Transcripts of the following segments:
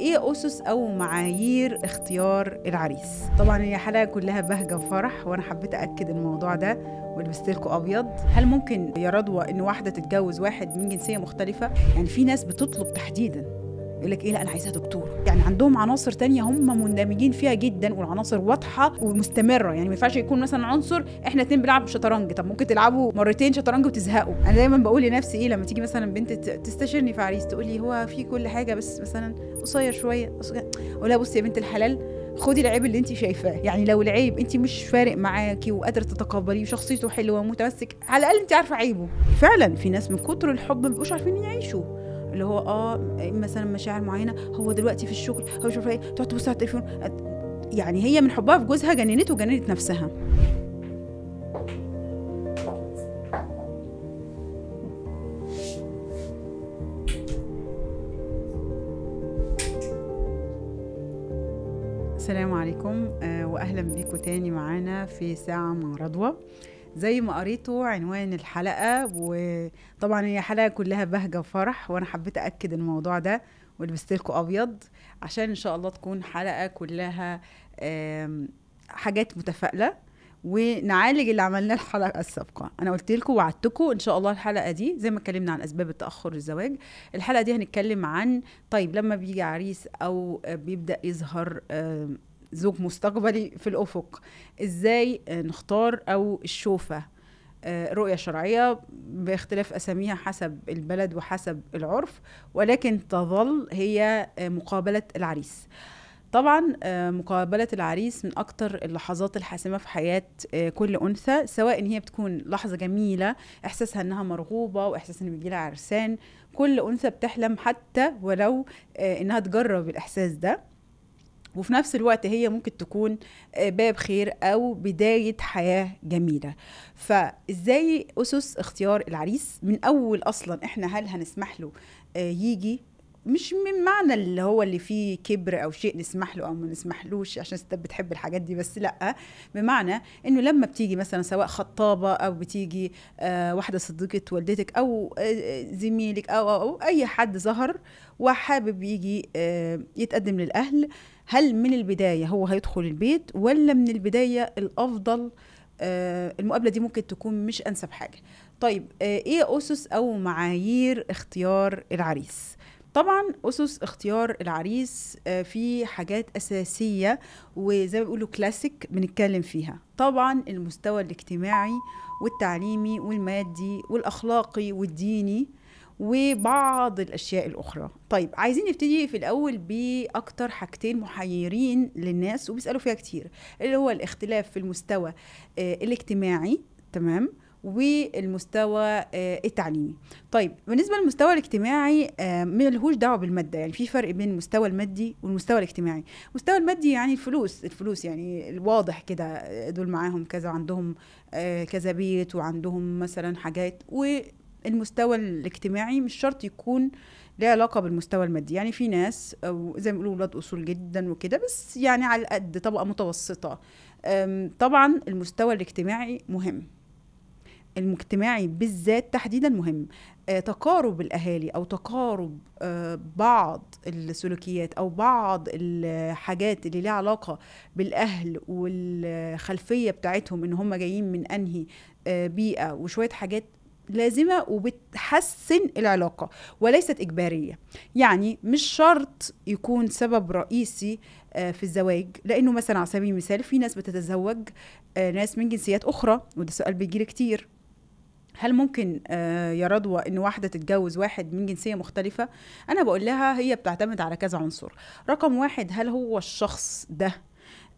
ايه اسس او معايير اختيار العريس طبعا هي حلقه كلها بهجه وفرح وانا حبيت اكد الموضوع ده ولبست لكم ابيض هل ممكن يا رضوى ان واحده تتجوز واحد من جنسيه مختلفه يعني في ناس بتطلب تحديدا يقول لك ايه لا انا عايزها دكتوره يعني عندهم عناصر تانية هم مندمجين فيها جدا والعناصر واضحه ومستمره يعني ما ينفعش يكون مثلا عنصر احنا اتنين بنلعب شطرنج طب ممكن تلعبوا مرتين شطرنج وتزهقوا انا دايما بقول لنفسي ايه لما تيجي مثلا بنت تستشيرني في عريس تقول لي هو في كل حاجه بس مثلا قصير شويه اقول لها بصي يا بنت الحلال خدي العيب اللي انت شايفاه يعني لو العيب انت مش فارق معاكي وقادره تتقبليه وشخصيته حلوه ومتمسك على الاقل انت عارفه عيبه فعلا في ناس من كتر الحب مش عارفين يعيشوا اللي هو اه مثلا مشاعر معينه هو دلوقتي في الشغل هو مش عارف ايه تقعد تبص على التليفون يعني هي من حبها في جوزها جننته وجننت نفسها السلام عليكم آه، واهلا بيكم تاني معانا في ساعه مع رضوى زي ما قريتوا عنوان الحلقه وطبعا هي حلقه كلها بهجه وفرح وانا حبيت اكد الموضوع ده ولبست لكم ابيض عشان ان شاء الله تكون حلقه كلها حاجات متفائله ونعالج اللي عملناه الحلقه السابقه انا قلت لكم وعدتكم ان شاء الله الحلقه دي زي ما اتكلمنا عن اسباب التاخر الزواج الحلقه دي هنتكلم عن طيب لما بيجي عريس او بيبدا يظهر زوج مستقبلي في الافق ازاي نختار او الشوفه آه، رؤيه شرعيه باختلاف اساميها حسب البلد وحسب العرف ولكن تظل هي آه، مقابله العريس طبعا آه، مقابلة العريس من أكتر اللحظات الحاسمة في حياة كل أنثى سواء إن هي بتكون لحظة جميلة إحساسها إنها مرغوبة وإحساس إن بيجيلها عرسان كل أنثى بتحلم حتى ولو إنها تجرب الإحساس ده وفي نفس الوقت هي ممكن تكون آه، باب خير او بدايه حياه جميله فازاي اسس اختيار العريس من اول اصلا احنا هل هنسمح له آه، يجي مش من معنى اللي هو اللي فيه كبر او شيء نسمح له او ما نسمحلوش عشان الستات بتحب الحاجات دي بس لا بمعنى انه لما بتيجي مثلا سواء خطابه او بتيجي آه، واحده صديقه والدتك او زميلك أو, أو, او اي حد ظهر وحابب يجي يتقدم للاهل هل من البدايه هو هيدخل البيت ولا من البدايه الافضل آه المقابله دي ممكن تكون مش انسب حاجه طيب آه ايه اسس او معايير اختيار العريس طبعا اسس اختيار العريس آه، في حاجات اساسيه وزي ما بيقولوا كلاسيك بنتكلم فيها طبعا المستوى الاجتماعي والتعليمي والمادي والاخلاقي والديني وبعض الاشياء الاخرى طيب عايزين نبتدي في الاول باكتر حاجتين محيرين للناس وبيسالوا فيها كتير اللي هو الاختلاف في المستوى آه، الاجتماعي تمام والمستوى آه، التعليمي طيب بالنسبه للمستوى الاجتماعي آه، ملهوش دعوه بالماده يعني في فرق بين المستوى المادي والمستوى الاجتماعي المستوى المادي يعني الفلوس الفلوس يعني الواضح كده دول معاهم كذا عندهم كذا بيت وعندهم مثلا حاجات المستوى الاجتماعي مش شرط يكون ليه علاقه بالمستوى المادي يعني في ناس زي ما بيقولوا ولاد اصول جدا وكده بس يعني على قد طبقه متوسطه طبعا المستوى الاجتماعي مهم المجتمعي بالذات تحديدا مهم أه، تقارب الاهالي او تقارب أه، بعض السلوكيات او بعض الحاجات اللي ليها علاقه بالاهل والخلفيه بتاعتهم ان هم جايين من انهي أه، بيئه وشويه حاجات لازمه وبتحسن العلاقه وليست اجباريه يعني مش شرط يكون سبب رئيسي آه، في الزواج لانه مثلا على سبيل المثال في ناس بتتزوج آه، ناس من جنسيات اخرى وده سؤال بيجيلي كتير هل ممكن آه، يا رضوى ان واحده تتجوز واحد من جنسيه مختلفه انا بقول لها هي بتعتمد على كذا عنصر رقم واحد هل هو الشخص ده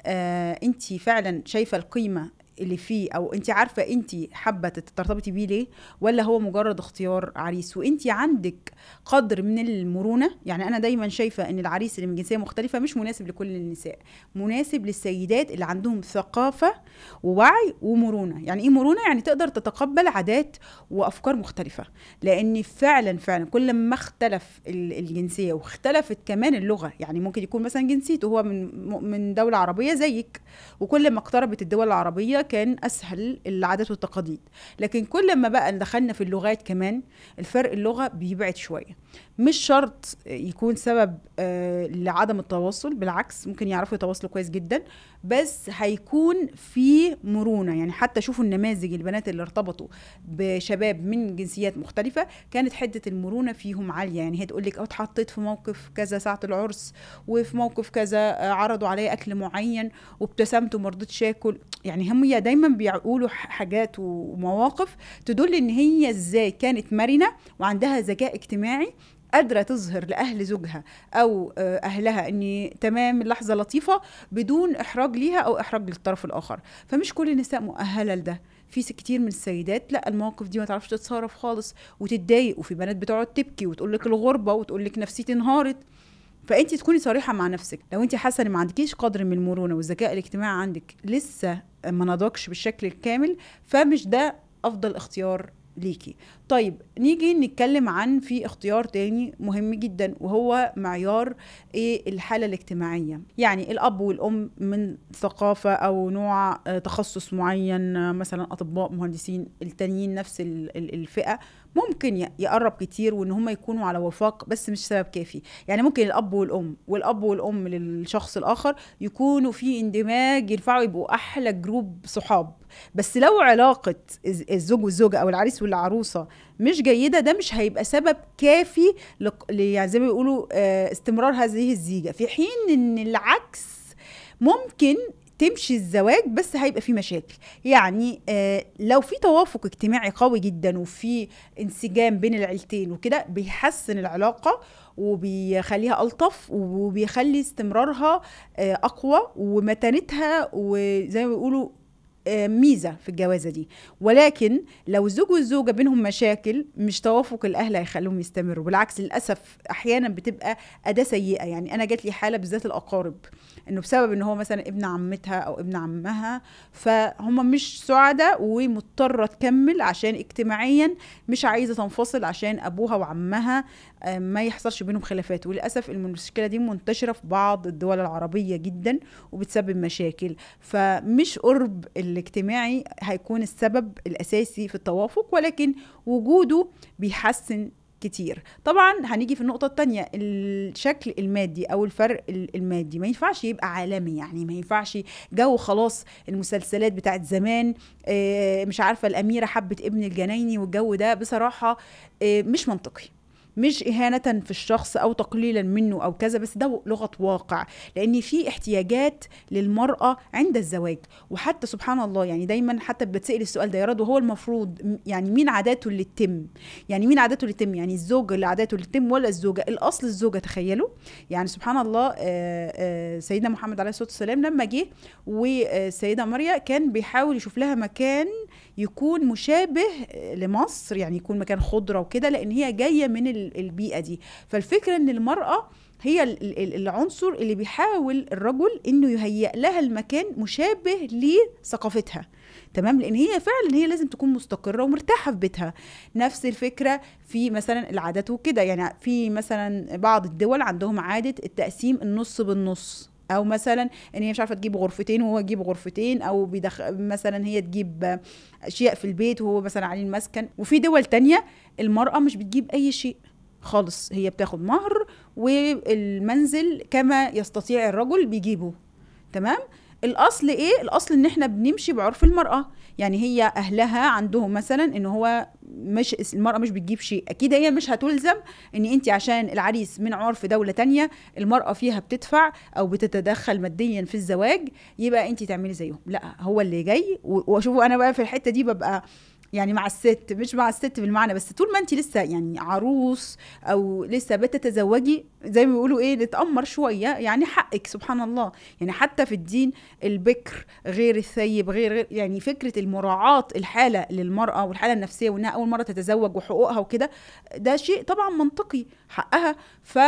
آه انت فعلا شايفه القيمه اللي فيه او انت عارفه انت حابه ترتبطي بيه ليه ولا هو مجرد اختيار عريس وانت عندك قدر من المرونه يعني انا دايما شايفه ان العريس اللي من جنسيه مختلفه مش مناسب لكل النساء مناسب للسيدات اللي عندهم ثقافه ووعي ومرونه يعني ايه مرونه يعني تقدر تتقبل عادات وافكار مختلفه لان فعلا فعلا كل ما اختلف الجنسيه واختلفت كمان اللغه يعني ممكن يكون مثلا جنسيته هو من من دوله عربيه زيك وكل ما اقتربت الدول العربيه كان اسهل العادات والتقاليد لكن كل ما بقى دخلنا في اللغات كمان الفرق اللغه بيبعد شويه مش شرط يكون سبب آه، لعدم التواصل بالعكس ممكن يعرفوا يتواصلوا كويس جدا بس هيكون في مرونه يعني حتى شوفوا النماذج البنات اللي ارتبطوا بشباب من جنسيات مختلفه كانت حده المرونه فيهم عاليه يعني هي تقول لك اه اتحطيت في موقف كذا ساعه العرس وفي موقف كذا آه، عرضوا عليا اكل معين وابتسمت وما رضيتش اكل يعني هم دايما بيقولوا حاجات ومواقف تدل ان هي ازاي كانت مرنه وعندها ذكاء اجتماعي قادره تظهر لاهل زوجها او آه، اهلها ان تمام اللحظه لطيفه بدون احراج ليها او احراج للطرف الاخر فمش كل النساء مؤهله لده في كتير من السيدات لا المواقف دي ما تعرفش تتصرف خالص وتتضايق وفي بنات بتقعد تبكي وتقول لك الغربه وتقول لك نفسيتي انهارت فانت تكوني صريحه مع نفسك لو انت حاسه ان ما عندكيش قدر من المرونه والذكاء الاجتماعي عندك لسه ما نضجش بالشكل الكامل فمش ده افضل اختيار ليكي طيب نيجي نتكلم عن في اختيار تاني مهم جدا وهو معيار ايه الحاله الاجتماعيه يعني الاب والام من ثقافه او نوع آه، تخصص معين آه، مثلا اطباء مهندسين التانيين نفس الفئه ممكن يقرب كتير وان هم يكونوا على وفاق بس مش سبب كافي يعني ممكن الاب والام والاب والام للشخص الاخر يكونوا في اندماج ينفعوا يبقوا احلى جروب صحاب بس لو علاقه الزوج والزوجه او العريس والعروسه مش جيده ده مش هيبقى سبب كافي يعني زي ما بيقولوا آه، استمرار هذه الزيجه في حين ان العكس ممكن تمشي الزواج بس هيبقى في مشاكل يعني آه لو في توافق اجتماعي قوي جدا وفي انسجام بين العيلتين وكده بيحسن العلاقه وبيخليها الطف وبيخلي استمرارها آه اقوى ومتانتها وزي ما بيقولوا ميزه في الجوازه دي ولكن لو الزوج والزوجه بينهم مشاكل مش توافق الاهل هيخليهم يستمروا بالعكس للاسف احيانا بتبقى اداه سيئه يعني انا جات لي حاله بالذات الاقارب انه بسبب ان هو مثلا ابن عمتها او ابن عمها فهم مش سعداء ومضطره تكمل عشان اجتماعيا مش عايزه تنفصل عشان ابوها وعمها آه، ما يحصلش بينهم خلافات وللاسف المشكله دي منتشره في بعض الدول العربيه جدا وبتسبب مشاكل فمش قرب الاجتماعي هيكون السبب الاساسي في التوافق ولكن وجوده بيحسن كتير طبعا هنيجي في النقطه الثانيه الشكل المادي او الفرق المادي ما ينفعش يبقى عالمي يعني ما ينفعش جو خلاص المسلسلات بتاعت زمان آه، مش عارفه الاميره حبت ابن الجنايني والجو ده بصراحه آه، مش منطقي مش إهانة في الشخص أو تقليلا منه أو كذا بس ده لغة واقع لأن في احتياجات للمرأة عند الزواج وحتى سبحان الله يعني دايما حتى بتسأل السؤال ده يا رد وهو المفروض يعني مين عاداته اللي تتم يعني مين عاداته اللي تتم يعني الزوج اللي عاداته اللي تتم ولا الزوجة الأصل الزوجة تخيلوا يعني سبحان الله آه، آه، سيدنا محمد عليه الصلاة والسلام لما جه والسيدة مريم كان بيحاول يشوف لها مكان يكون مشابه لمصر يعني يكون مكان خضره وكده لان هي جايه من البيئه دي فالفكره ان المراه هي العنصر اللي بيحاول الرجل انه يهيئ لها المكان مشابه لثقافتها تمام لان هي فعلا هي لازم تكون مستقره ومرتاحه في بيتها نفس الفكره في مثلا العادات وكده يعني في مثلا بعض الدول عندهم عاده التقسيم النص بالنص او مثلا ان هي مش عارفه تجيب غرفتين وهو يجيب غرفتين او بيدخ... مثلا هي تجيب اشياء في البيت وهو مثلا عليه المسكن وفي دول تانية المراه مش بتجيب اي شيء خالص هي بتاخد مهر والمنزل كما يستطيع الرجل بيجيبه تمام الاصل ايه الاصل ان احنا بنمشي بعرف المراه يعني هي اهلها عندهم مثلا ان هو مش المراه مش بتجيب شيء اكيد هي مش هتلزم ان انت عشان العريس من عرف دوله تانية المراه فيها بتدفع او بتتدخل ماديا في الزواج يبقى انت تعملي زيهم لا هو اللي جاي واشوفوا انا بقى في الحته دي ببقى يعني مع الست مش مع الست بالمعنى بس طول ما انت لسه يعني عروس او لسه بتتزوجي زي ما بيقولوا ايه نتامر شويه يعني حقك سبحان الله يعني حتى في الدين البكر غير الثيب غير, غير يعني فكره المراعاه الحاله للمراه والحاله النفسيه وانها اول مره تتزوج وحقوقها وكده ده شيء طبعا منطقي حقها ف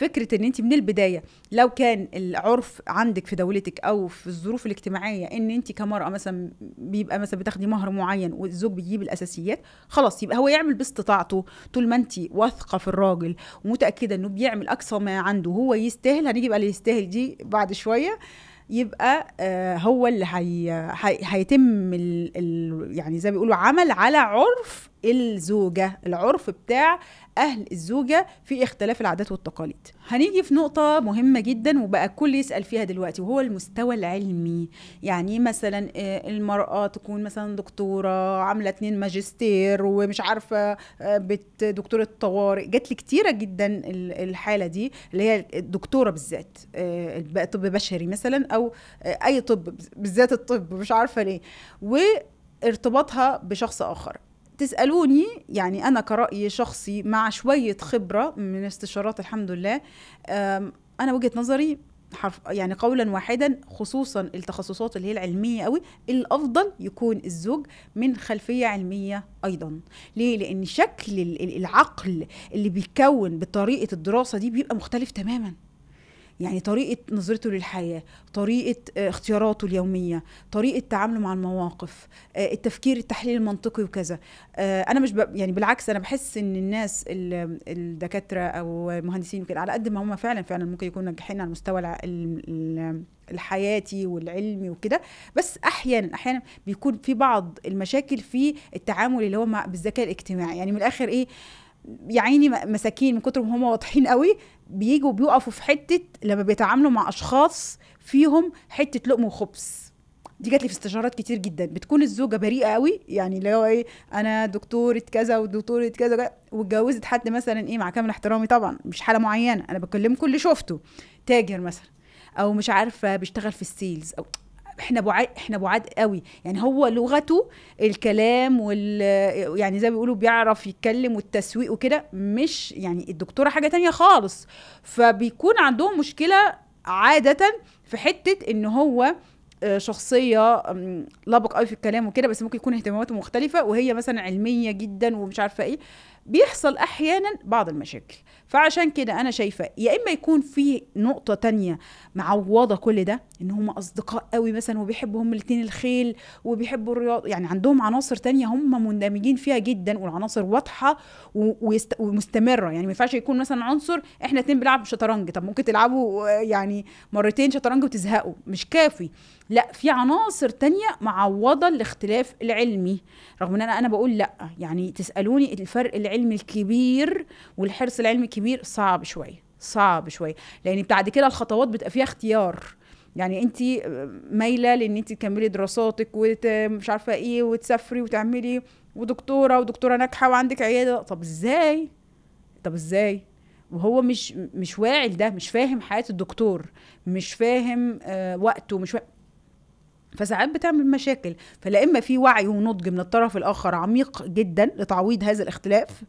فكره ان انت من البدايه لو كان العرف عندك في دولتك او في الظروف الاجتماعيه ان انت كمراه مثلا بيبقى مثلا بتاخدي مهر معين والزوج بيجيب الاساسيات خلاص يبقى هو يعمل باستطاعته طول ما انت واثقه في الراجل ومتاكده انه بيعمل اقصى ما عنده هو يستاهل هنيجي بقى اللي يستاهل دي بعد شويه يبقى آه، هو اللي هي هيتم ال... ال... يعني زي ما بيقولوا عمل على عرف الزوجه العرف بتاع أهل الزوجة في اختلاف العادات والتقاليد هنيجي في نقطة مهمة جدا وبقى الكل يسأل فيها دلوقتي وهو المستوى العلمي يعني مثلا آه، المرأة تكون مثلا دكتورة عاملة اتنين ماجستير ومش عارفة آه، بت دكتورة طوارئ جات لي كتيرة جدا الحالة دي اللي هي الدكتورة بالذات آه، طب بشري مثلا أو أي طب بالذات الطب مش عارفة ليه وارتباطها بشخص آخر تسالوني يعني انا كرأي شخصي مع شويه خبره من استشارات الحمد لله انا وجهه نظري حرف يعني قولا واحدا خصوصا التخصصات اللي هي العلميه قوي الافضل يكون الزوج من خلفيه علميه ايضا ليه لان شكل العقل اللي بيتكون بطريقه الدراسه دي بيبقى مختلف تماما يعني طريقه نظرته للحياه طريقه آه، اختياراته اليوميه طريقه تعامله مع المواقف آه، التفكير التحليل المنطقي وكذا آه، انا مش ب... يعني بالعكس انا بحس ان الناس الدكاتره او المهندسين وكده على قد ما هم فعلا فعلا ممكن يكونوا ناجحين على المستوى الحياتي والعلمي وكده بس احيانا احيانا بيكون في بعض المشاكل في التعامل اللي هو مع بالذكاء الاجتماعي يعني من الاخر ايه يا عيني مساكين من كتر ما هم واضحين قوي بيجوا بيقفوا في حته لما بيتعاملوا مع اشخاص فيهم حته لقم وخبز دي جات لي في استشارات كتير جدا بتكون الزوجه بريئه قوي يعني اللي هو ايه انا دكتوره كذا ودكتوره كذا واتجوزت حد مثلا ايه مع كامل احترامي طبعا مش حاله معينه انا بكلمكم اللي شفته تاجر مثلا او مش عارفه بيشتغل في السيلز او احنا بعاد احنا بعاد قوي يعني هو لغته الكلام وال يعني زي ما بيقولوا بيعرف يتكلم والتسويق وكده مش يعني الدكتوره حاجه تانية خالص فبيكون عندهم مشكله عاده في حته ان هو آه، شخصيه لبق قوي في الكلام وكده بس ممكن يكون اهتماماته مختلفه وهي مثلا علميه جدا ومش عارفه ايه بيحصل احيانا بعض المشاكل فعشان كده انا شايفه يا اما يكون في نقطه تانية معوضه كل ده ان هم اصدقاء قوي مثلا وبيحبوا هم الاثنين الخيل وبيحبوا الرياضه يعني عندهم عناصر تانية هم مندمجين فيها جدا والعناصر واضحه ومستمره يعني ما ينفعش يكون مثلا عنصر احنا اتنين بنلعب شطرنج طب ممكن تلعبوا يعني مرتين شطرنج وتزهقوا مش كافي لا في عناصر تانية معوضه الاختلاف العلمي رغم ان انا انا بقول لا يعني تسالوني الفرق العلمي العلمي الكبير والحرص العلمي الكبير صعب شوي صعب شوي لان بعد كده الخطوات بتبقى فيها اختيار يعني انت مايله لان انت تكملي دراساتك ومش عارفه ايه وتسافري وتعملي ودكتوره ودكتوره ناجحه وعندك عياده طب ازاي طب ازاي وهو مش مش واعي لده مش فاهم حياه الدكتور مش فاهم آه وقته مش فاهم فساعات بتعمل مشاكل فلا اما في وعي ونضج من الطرف الاخر عميق جدا لتعويض هذا الاختلاف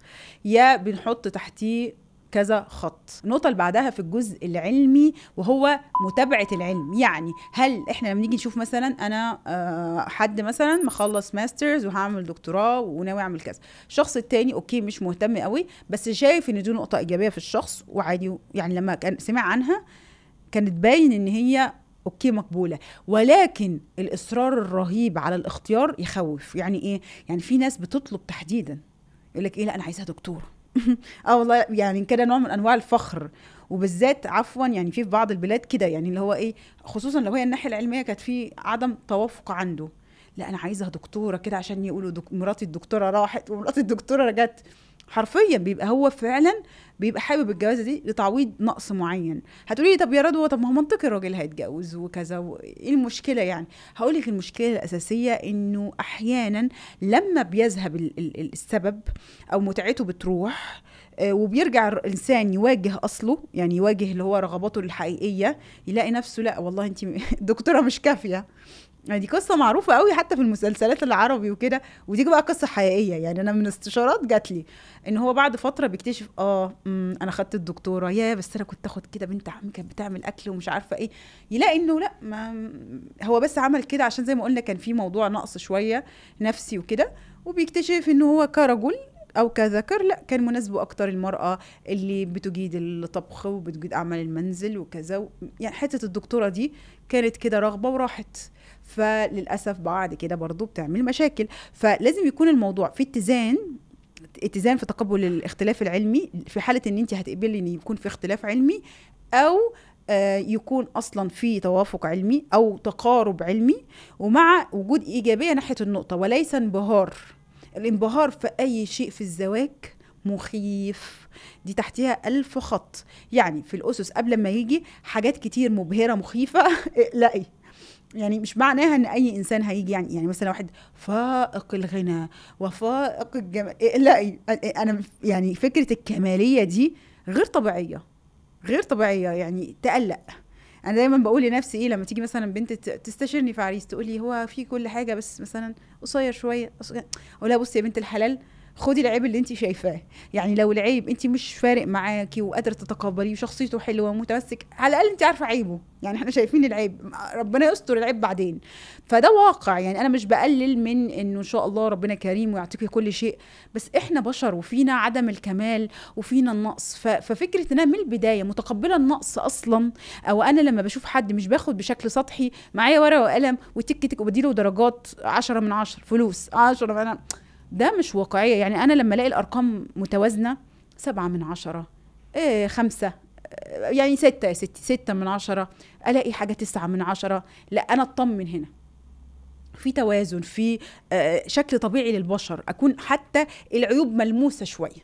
يا بنحط تحتيه كذا خط النقطه اللي بعدها في الجزء العلمي وهو متابعه العلم يعني هل احنا لما نيجي نشوف مثلا انا آه، حد مثلا مخلص ماسترز وهعمل دكتوراه وناوي اعمل كذا الشخص التاني اوكي مش مهتم قوي بس شايف ان دي نقطه ايجابيه في الشخص وعادي يعني لما كان سمع عنها كانت باين ان هي اوكي مقبوله ولكن الاصرار الرهيب على الاختيار يخوف يعني ايه يعني في ناس بتطلب تحديدا يقول لك ايه لا انا عايزها دكتور اه والله يعني كده نوع من انواع الفخر وبالذات عفوا يعني في بعض البلاد كده يعني اللي هو ايه خصوصا لو هي الناحيه العلميه كانت في عدم توافق عنده لا انا عايزها دكتوره كده عشان يقولوا دك... مراتي الدكتوره راحت ومراتي الدكتوره رجعت حرفيا بيبقى هو فعلا بيبقى حابب الجوازه دي لتعويض نقص معين هتقولي لي طب يا رضوى طب ما هو منطقي الراجل هيتجوز وكذا ايه المشكله يعني هقول لك المشكله الاساسيه انه احيانا لما بيذهب السبب او متعته بتروح آه، وبيرجع الانسان يواجه اصله يعني يواجه اللي هو رغباته الحقيقيه يلاقي نفسه لا والله انت دكتوره مش كافيه يعني دي قصة معروفة قوي حتى في المسلسلات العربي وكده ودي بقى قصة حقيقية يعني أنا من استشارات جات لي إن هو بعد فترة بيكتشف آه أنا خدت الدكتورة يا بس أنا كنت آخد كده بنت عمي كانت بتعمل أكل ومش عارفة إيه يلاقي إنه لأ ما هو بس عمل كده عشان زي ما قلنا كان في موضوع نقص شوية نفسي وكده وبيكتشف إن هو كرجل او كذكر لا كان مناسبه اكتر المراه اللي بتجيد الطبخ وبتجيد اعمال المنزل وكذا يعني حته الدكتوره دي كانت كده رغبه وراحت فللاسف بعد كده برضو بتعمل مشاكل فلازم يكون الموضوع في اتزان اتزان في تقبل الاختلاف العلمي في حاله ان انت هتقبلي ان يكون في اختلاف علمي او آه، يكون اصلا في توافق علمي او تقارب علمي ومع وجود ايجابيه ناحيه النقطه وليس انبهار الانبهار في اي شيء في الزواج مخيف دي تحتها ألف خط يعني في الأسس قبل ما يجي حاجات كتير مبهرة مخيفة اقلقي يعني مش معناها ان اي انسان هيجي يعني يعني مثلا واحد فائق الغنى وفائق الجمال لا انا يعني فكره الكماليه دي غير طبيعيه غير طبيعيه يعني تقلق انا دايما بقول لنفسي ايه لما تيجي مثلا بنت تستشيرني في عريس تقول لي هو في كل حاجه بس مثلا قصير شويه اقول لها بصي يا بنت الحلال خدي العيب اللي انت شايفاه يعني لو العيب انت مش فارق معاكي وقادره تتقبليه وشخصيته حلوه ومتمسك على الاقل انت عارفه عيبه يعني احنا شايفين العيب ربنا يستر العيب بعدين فده واقع يعني انا مش بقلل من انه ان شاء الله ربنا كريم ويعطيكي كل شيء بس احنا بشر وفينا عدم الكمال وفينا النقص ففكره ان انا من البدايه متقبله النقص اصلا او انا لما بشوف حد مش باخد بشكل سطحي معايا ورقه وقلم وتك تك وبديله درجات 10 من 10 فلوس 10 من 10 ده مش واقعيه يعني انا لما الاقي الارقام متوازنه سبعة من عشرة إيه خمسة آه، يعني ستة يا ستي ستة من عشرة ألاقي حاجة تسعة من عشرة لا أنا أطمن هنا في توازن في آه، شكل طبيعي للبشر أكون حتى العيوب ملموسة شوية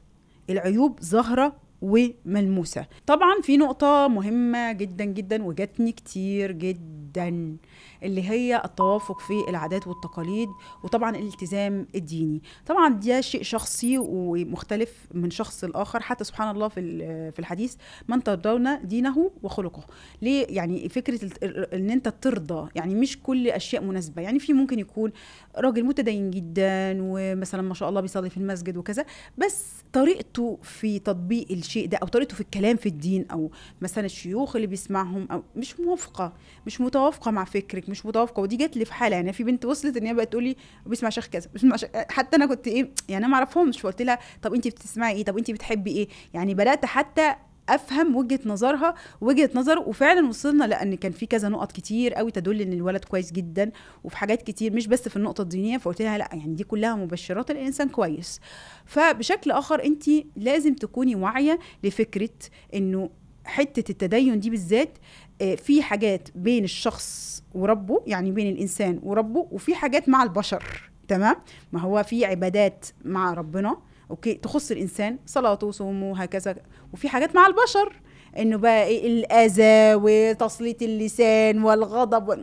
العيوب ظاهرة وملموسة طبعا في نقطة مهمة جدا جدا وجاتني كتير جدا اللي هي التوافق في العادات والتقاليد وطبعا الالتزام الديني طبعا ده شيء شخصي ومختلف من شخص لآخر حتى سبحان الله في في الحديث من ترضون دينه وخلقه ليه يعني فكرة ان انت ترضى يعني مش كل اشياء مناسبة يعني في ممكن يكون راجل متدين جدا ومثلا ما شاء الله بيصلي في المسجد وكذا بس طريقته في تطبيق الشيء ده او طريقته في الكلام في الدين او مثلا الشيوخ اللي بيسمعهم او مش موافقه مش متوافقه مع فكرك مش متوافقه ودي جت لي في حاله يعني في بنت وصلت ان هي بقت تقول لي بسمع شيخ كذا بسمع شيخ حتى انا كنت ايه يعني انا ما اعرفهمش فقلت لها طب انت بتسمعي ايه طب انت بتحبي ايه يعني بدات حتى افهم وجهه نظرها وجهه نظر وفعلا وصلنا لان كان في كذا نقط كتير قوي تدل ان الولد كويس جدا وفي حاجات كتير مش بس في النقطه الدينيه فقلت لها لا يعني دي كلها مبشرات الانسان كويس فبشكل اخر انت لازم تكوني واعيه لفكره انه حته التدين دي بالذات آه، في حاجات بين الشخص وربه يعني بين الانسان وربه وفي حاجات مع البشر تمام ما هو في عبادات مع ربنا اوكي تخص الانسان صلاته وصومه وهكذا وفي حاجات مع البشر انه بقى ايه الاذى وتسليط اللسان والغضب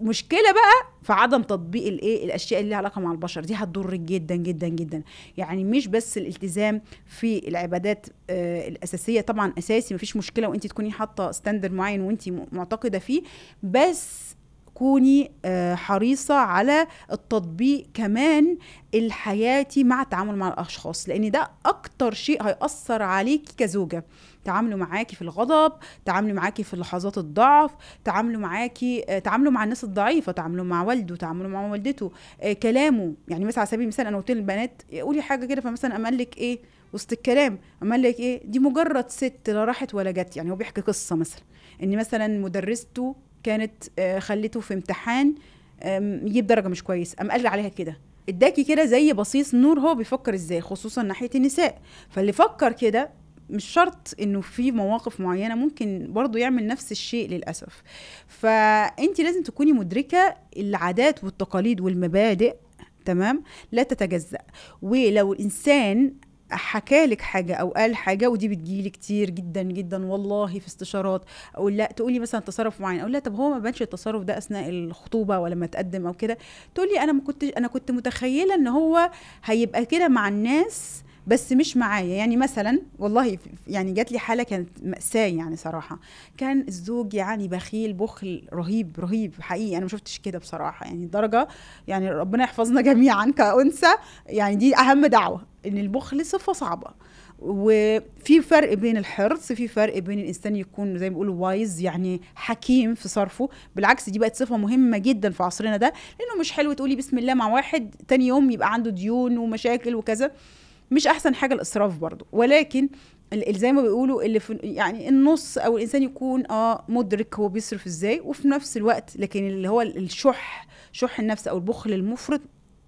مشكله بقى في عدم تطبيق الايه الاشياء اللي ليها علاقه مع البشر دي هتضرك جدا جدا جدا يعني مش بس الالتزام في العبادات آه الاساسيه طبعا اساسي مفيش مشكله وانت تكوني حاطه ستاندر معين وانت معتقده فيه بس كوني آه حريصه على التطبيق كمان الحياتي مع التعامل مع الاشخاص لان ده اكتر شيء هيأثر عليكي كزوجه تعاملوا معاكي في الغضب تعاملوا معاكي في لحظات الضعف تعاملوا معاكي آه، تعاملوا مع الناس الضعيفه تعاملوا مع والده تعاملوا مع والدته آه كلامه يعني مثلا على سبيل المثال انا قلت للبنات آه، قولي حاجه كده فمثلا امال لك ايه وسط الكلام امال لك ايه دي مجرد ست لا راحت ولا جت يعني هو بيحكي قصه مثلا ان مثلا مدرسته كانت آه خلته في امتحان يجيب درجه مش كويسه قام قال عليها كده اداكي كده زي بصيص نور هو بيفكر ازاي خصوصا ناحيه النساء فاللي فكر كده مش شرط انه في مواقف معينه ممكن برضه يعمل نفس الشيء للاسف فانت لازم تكوني مدركه العادات والتقاليد والمبادئ تمام لا تتجزأ ولو الانسان لك حاجه او قال حاجه ودي بتجيلي كتير جدا جدا والله في استشارات او لا تقولي مثلا تصرف معين او لا طب هو ما بانش التصرف ده اثناء الخطوبه ولا ما تقدم او كده تقولي انا ما كنت انا كنت متخيله ان هو هيبقى كده مع الناس بس مش معايا يعني مثلا والله يعني جات لي حاله كانت ماساه يعني صراحه كان الزوج يعني بخيل بخل رهيب رهيب حقيقي انا ما شفتش كده بصراحه يعني درجه يعني ربنا يحفظنا جميعا كانثى يعني دي اهم دعوه ان البخل صفه صعبه وفي فرق بين الحرص في فرق بين الانسان يكون زي ما بيقولوا وايز يعني حكيم في صرفه بالعكس دي بقت صفه مهمه جدا في عصرنا ده لانه مش حلو تقولي بسم الله مع واحد تاني يوم يبقى عنده ديون ومشاكل وكذا مش احسن حاجه الاسراف برضو ولكن زي ما بيقولوا اللي في يعني النص او الانسان يكون اه مدرك هو بيصرف ازاي وفي نفس الوقت لكن اللي هو الشح شح النفس او البخل المفرط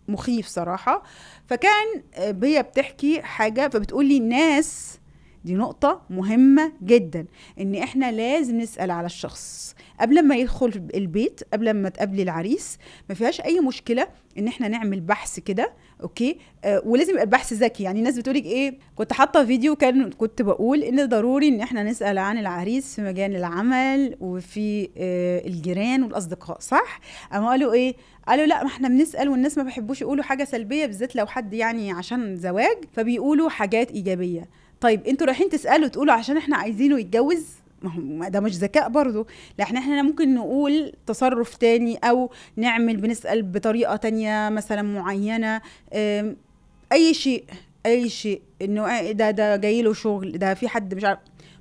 مخيف صراحه فكان هي آه، بتحكي حاجه فبتقول لي الناس دي نقطة مهمة جدا ان احنا لازم نسأل على الشخص قبل ما يدخل البيت قبل ما تقابلي العريس ما فيهاش اي مشكلة ان احنا نعمل بحث كده اوكي آه ولازم يبقى البحث ذكي يعني الناس بتقولك ايه كنت حاطه فيديو كان كنت بقول ان ضروري ان احنا نسال عن العريس في مجال العمل وفي آه الجيران والاصدقاء صح اما قالوا ايه قالوا لا ما احنا بنسال والناس ما بيحبوش يقولوا حاجه سلبيه بالذات لو حد يعني عشان زواج فبيقولوا حاجات ايجابيه طيب انتوا رايحين تسالوا تقولوا عشان احنا عايزينه يتجوز ما ده مش ذكاء برضه لان احنا ممكن نقول تصرف تاني او نعمل بنسال بطريقه تانية مثلا معينه اي شيء اي شيء انه ده ده جاي له شغل ده في حد مش عارف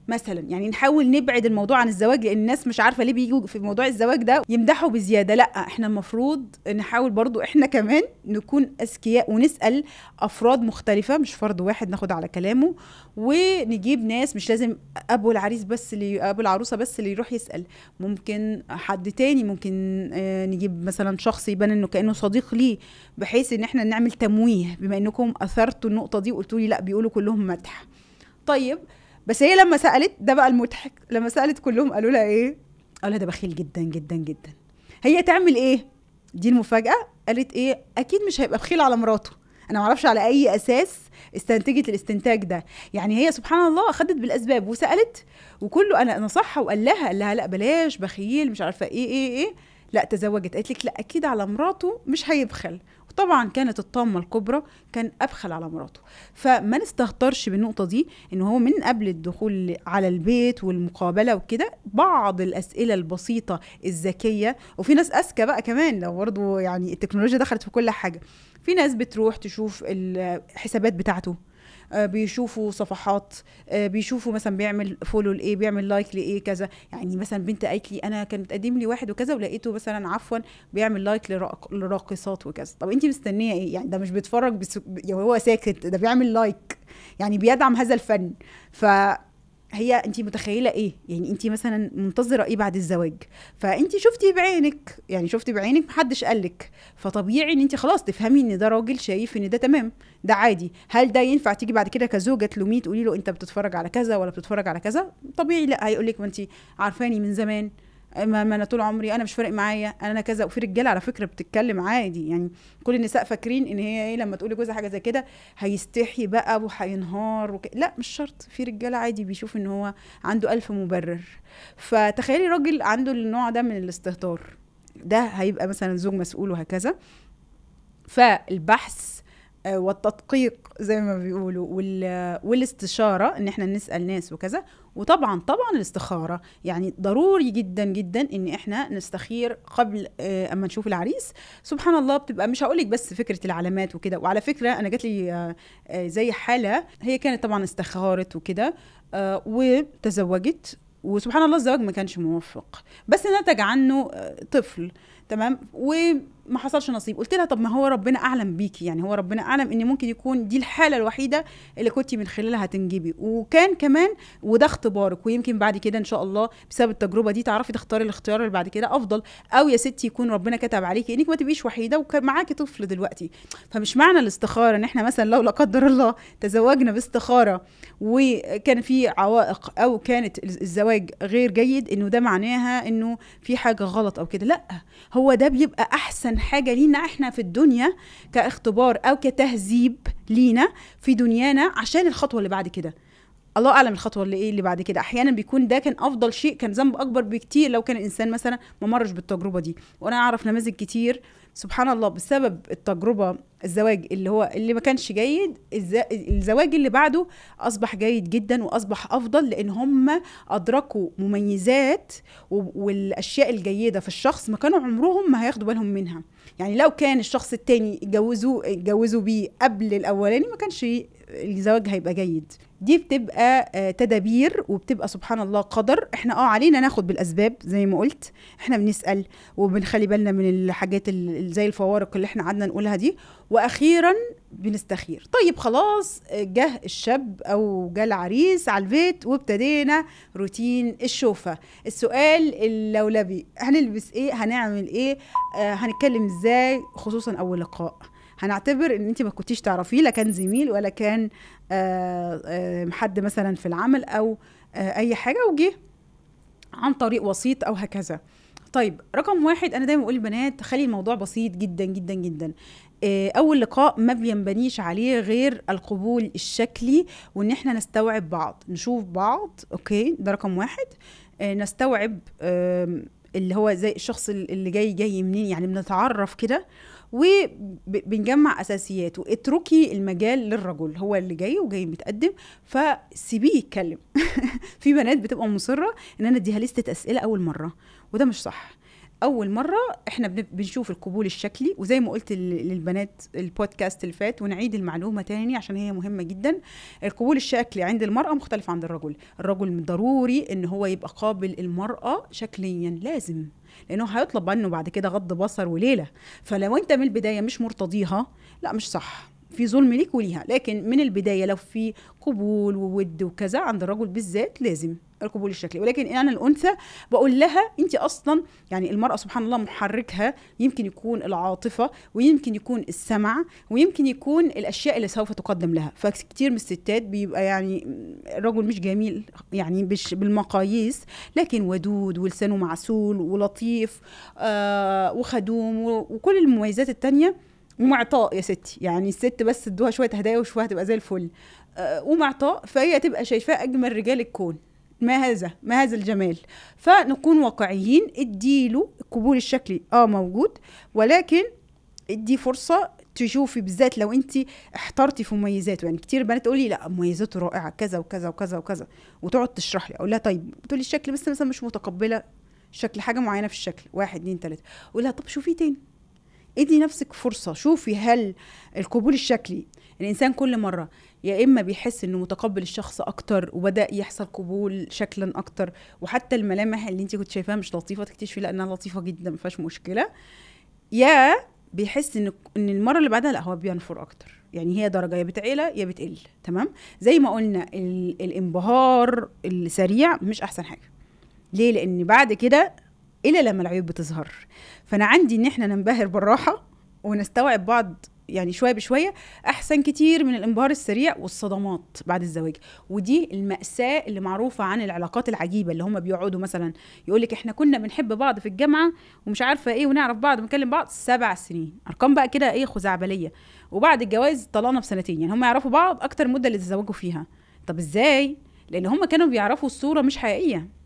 مثلا يعني نحاول نبعد الموضوع عن الزواج لان الناس مش عارفه ليه بيجوا في موضوع الزواج ده يمدحوا بزياده لا احنا المفروض نحاول برضو احنا كمان نكون اذكياء ونسال افراد مختلفه مش فرد واحد ناخد على كلامه ونجيب ناس مش لازم ابو العريس بس اللي ابو العروسه بس اللي يروح يسال ممكن حد تاني ممكن آه، نجيب مثلا شخص يبان انه كانه صديق ليه بحيث ان احنا نعمل تمويه بما انكم اثرتوا النقطه دي وقلتوا لي لا بيقولوا كلهم مدح طيب بس هي لما سالت ده بقى المضحك لما سالت كلهم قالوا لها ايه قالوا لها ده بخيل جدا جدا جدا هي تعمل ايه دي المفاجاه قالت ايه اكيد مش هيبقى بخيل على مراته انا ما اعرفش على اي اساس استنتجت الاستنتاج ده يعني هي سبحان الله اخدت بالاسباب وسالت وكله انا نصحها وقال لها قال لها لا بلاش بخيل مش عارفه ايه ايه ايه لا تزوجت قالت لك لا اكيد على مراته مش هيبخل وطبعا كانت الطامه الكبرى كان ابخل على مراته فما نستهترش بالنقطه دي ان هو من قبل الدخول على البيت والمقابله وكده بعض الاسئله البسيطه الذكيه وفي ناس اذكى بقى كمان لو برضه يعني التكنولوجيا دخلت في كل حاجه في ناس بتروح تشوف الحسابات بتاعته آه، بيشوفوا صفحات آه، بيشوفوا مثلا بيعمل فولو لايه بيعمل لايك لايه كذا يعني مثلا بنت قالت لي انا كان بتقدم لي واحد وكذا ولقيته مثلا عفوا بيعمل لايك لراقصات وكذا طب انت مستنيه ايه يعني ده مش بيتفرج بس... هو ساكت ده بيعمل لايك يعني بيدعم هذا الفن ف هي انت متخيله ايه يعني انت مثلا منتظره ايه بعد الزواج فانت شفتي بعينك يعني شفتي بعينك محدش قالك فطبيعي ان انت خلاص تفهمي ان ده راجل شايف ان ده تمام ده عادي هل ده ينفع تيجي بعد كده كزوجه تلوميه تقولي له انت بتتفرج على كذا ولا بتتفرج على كذا طبيعي لا هيقول لك ما انت عارفاني من زمان ما, ما انا طول عمري انا مش فارق معايا انا كذا وفي رجاله على فكره بتتكلم عادي يعني كل النساء فاكرين ان هي ايه لما تقول لجوزها حاجه زي كده هيستحي بقى وهينهار وك... لا مش شرط في رجاله عادي بيشوف ان هو عنده الف مبرر فتخيلي راجل عنده النوع ده من الاستهتار ده هيبقى مثلا زوج مسؤول وهكذا فالبحث آه، والتدقيق زي ما بيقولوا والاستشاره ان احنا نسال ناس وكذا وطبعا طبعا الاستخاره يعني ضروري جدا جدا ان احنا نستخير قبل آه، اما نشوف العريس سبحان الله بتبقى مش هقول بس فكره العلامات وكده وعلى فكره انا جات لي آه، زي حاله هي كانت طبعا استخارت وكده وتزوجت وسبحان الله الزواج ما كانش موفق بس نتج عنه طفل تمام و ما حصلش نصيب قلت لها طب ما هو ربنا اعلم بيكي يعني هو ربنا اعلم ان ممكن يكون دي الحاله الوحيده اللي كنت من خلالها هتنجبي وكان كمان وده اختبارك ويمكن بعد كده ان شاء الله بسبب التجربه دي تعرفي تختاري الاختيار اللي بعد كده افضل او يا ستي يكون ربنا كتب عليكي انك ما تبقيش وحيده ومعاكي طفل دلوقتي فمش معنى الاستخاره ان احنا مثلا لو لا قدر الله تزوجنا باستخاره وكان في عوائق او كانت الزواج غير جيد انه ده معناها انه في حاجه غلط او كده لا هو ده بيبقى احسن حاجه لينا احنا في الدنيا كاختبار او كتهذيب لينا في دنيانا عشان الخطوه اللي بعد كده الله اعلم الخطوه اللي ايه اللي بعد كده احيانا بيكون ده كان افضل شيء كان ذنب اكبر بكتير لو كان الانسان مثلا ما مرش بالتجربه دي وانا اعرف نماذج كتير سبحان الله بسبب التجربه الزواج اللي هو اللي ما كانش جيد الزواج اللي بعده اصبح جيد جدا واصبح افضل لان هم ادركوا مميزات والاشياء الجيده في الشخص ما كانوا عمرهم ما هياخدوا بالهم منها يعني لو كان الشخص التاني اتجوزوه اتجوزوا بيه قبل الاولاني ما كانش الزواج هيبقى جيد دي بتبقى آه، تدابير وبتبقى سبحان الله قدر احنا اه علينا ناخد بالاسباب زي ما قلت احنا بنسال وبنخلي بالنا من الحاجات اللي زي الفوارق اللي احنا قعدنا نقولها دي واخيرا بنستخير طيب خلاص آه، جه الشاب او جه العريس على البيت وابتدينا روتين الشوفه السؤال اللولبي هنلبس ايه هنعمل ايه آه هنتكلم ازاي خصوصا اول لقاء هنعتبر ان انت ما كنتيش تعرفيه لا كان زميل ولا كان آه، آه، حد مثلا في العمل او آه، اي حاجه وجه عن طريق وسيط او هكذا طيب رقم واحد انا دايما بقول للبنات خلي الموضوع بسيط جدا جدا جدا اول لقاء ما بينبنيش عليه غير القبول الشكلي وان احنا نستوعب بعض نشوف بعض اوكي ده رقم واحد نستوعب اللي هو زي الشخص اللي جاي جاي منين يعني بنتعرف كده وبنجمع اساسيات واتركي المجال للرجل هو اللي جاي وجاي متقدم فسيبيه يتكلم في بنات بتبقى مصره ان انا اديها لستة اسئله اول مره وده مش صح اول مره احنا بنشوف القبول الشكلي وزي ما قلت للبنات البودكاست اللي فات ونعيد المعلومه تاني عشان هي مهمه جدا القبول الشكلي عند المراه مختلف عند الرجل الرجل ضروري ان هو يبقى قابل المراه شكليا لازم لانه هيطلب منه بعد كده غض بصر وليله فلو انت من البدايه مش مرتضيها لا مش صح في ظلم ليك وليها لكن من البدايه لو في قبول وود وكذا عند الرجل بالذات لازم القبول الشكلي ولكن انا الانثى بقول لها انت اصلا يعني المراه سبحان الله محركها يمكن يكون العاطفه ويمكن يكون السمع ويمكن يكون الاشياء اللي سوف تقدم لها فكتير من الستات بيبقى يعني الرجل مش جميل يعني مش بالمقاييس لكن ودود ولسانه معسول ولطيف آه وخدوم وكل المميزات التانيه ومعطاء يا ستي يعني الست بس ادوها شويه هدايا وشويه هتبقى زي الفل آه، ومعطاء فهي تبقى شايفاه اجمل رجال الكون ما هذا ما هذا الجمال فنكون واقعيين اديله القبول الشكلي اه موجود ولكن ادي فرصه تشوفي بالذات لو انت احترتي في مميزاته يعني كتير بنات تقولي لا مميزاته رائعه كذا وكذا وكذا وكذا وتقعد تشرح لي اقول لها طيب تقولي الشكل بس مثلا مش متقبله شكل حاجه معينه في الشكل واحد اتنين تلاته اقول لها طب شوفيه تاني ادي نفسك فرصه شوفي هل القبول الشكلي الانسان كل مره يا اما بيحس انه متقبل الشخص اكتر وبدا يحصل قبول شكلا اكتر وحتى الملامح اللي انت كنت شايفاها مش لطيفه تكتشفي لانها لطيفه جدا ما فيهاش مشكله يا بيحس ان ان المره اللي بعدها لا هو بينفر اكتر يعني هي درجه يا بتعلى يا بتقل تمام زي ما قلنا ال... الانبهار السريع مش احسن حاجه ليه لان بعد كده الا لما العيوب بتظهر فانا عندي ان احنا ننبهر بالراحه ونستوعب بعض يعني شويه بشويه احسن كتير من الانبهار السريع والصدمات بعد الزواج ودي الماساه اللي معروفه عن العلاقات العجيبه اللي هم بيقعدوا مثلا يقول لك احنا كنا بنحب بعض في الجامعه ومش عارفه ايه ونعرف بعض ونكلم بعض سبع سنين ارقام بقى كده ايه خزعبليه وبعد الجواز في بسنتين يعني هم يعرفوا بعض اكتر مده اللي تزوجوا فيها طب ازاي لان هم كانوا بيعرفوا الصوره مش حقيقيه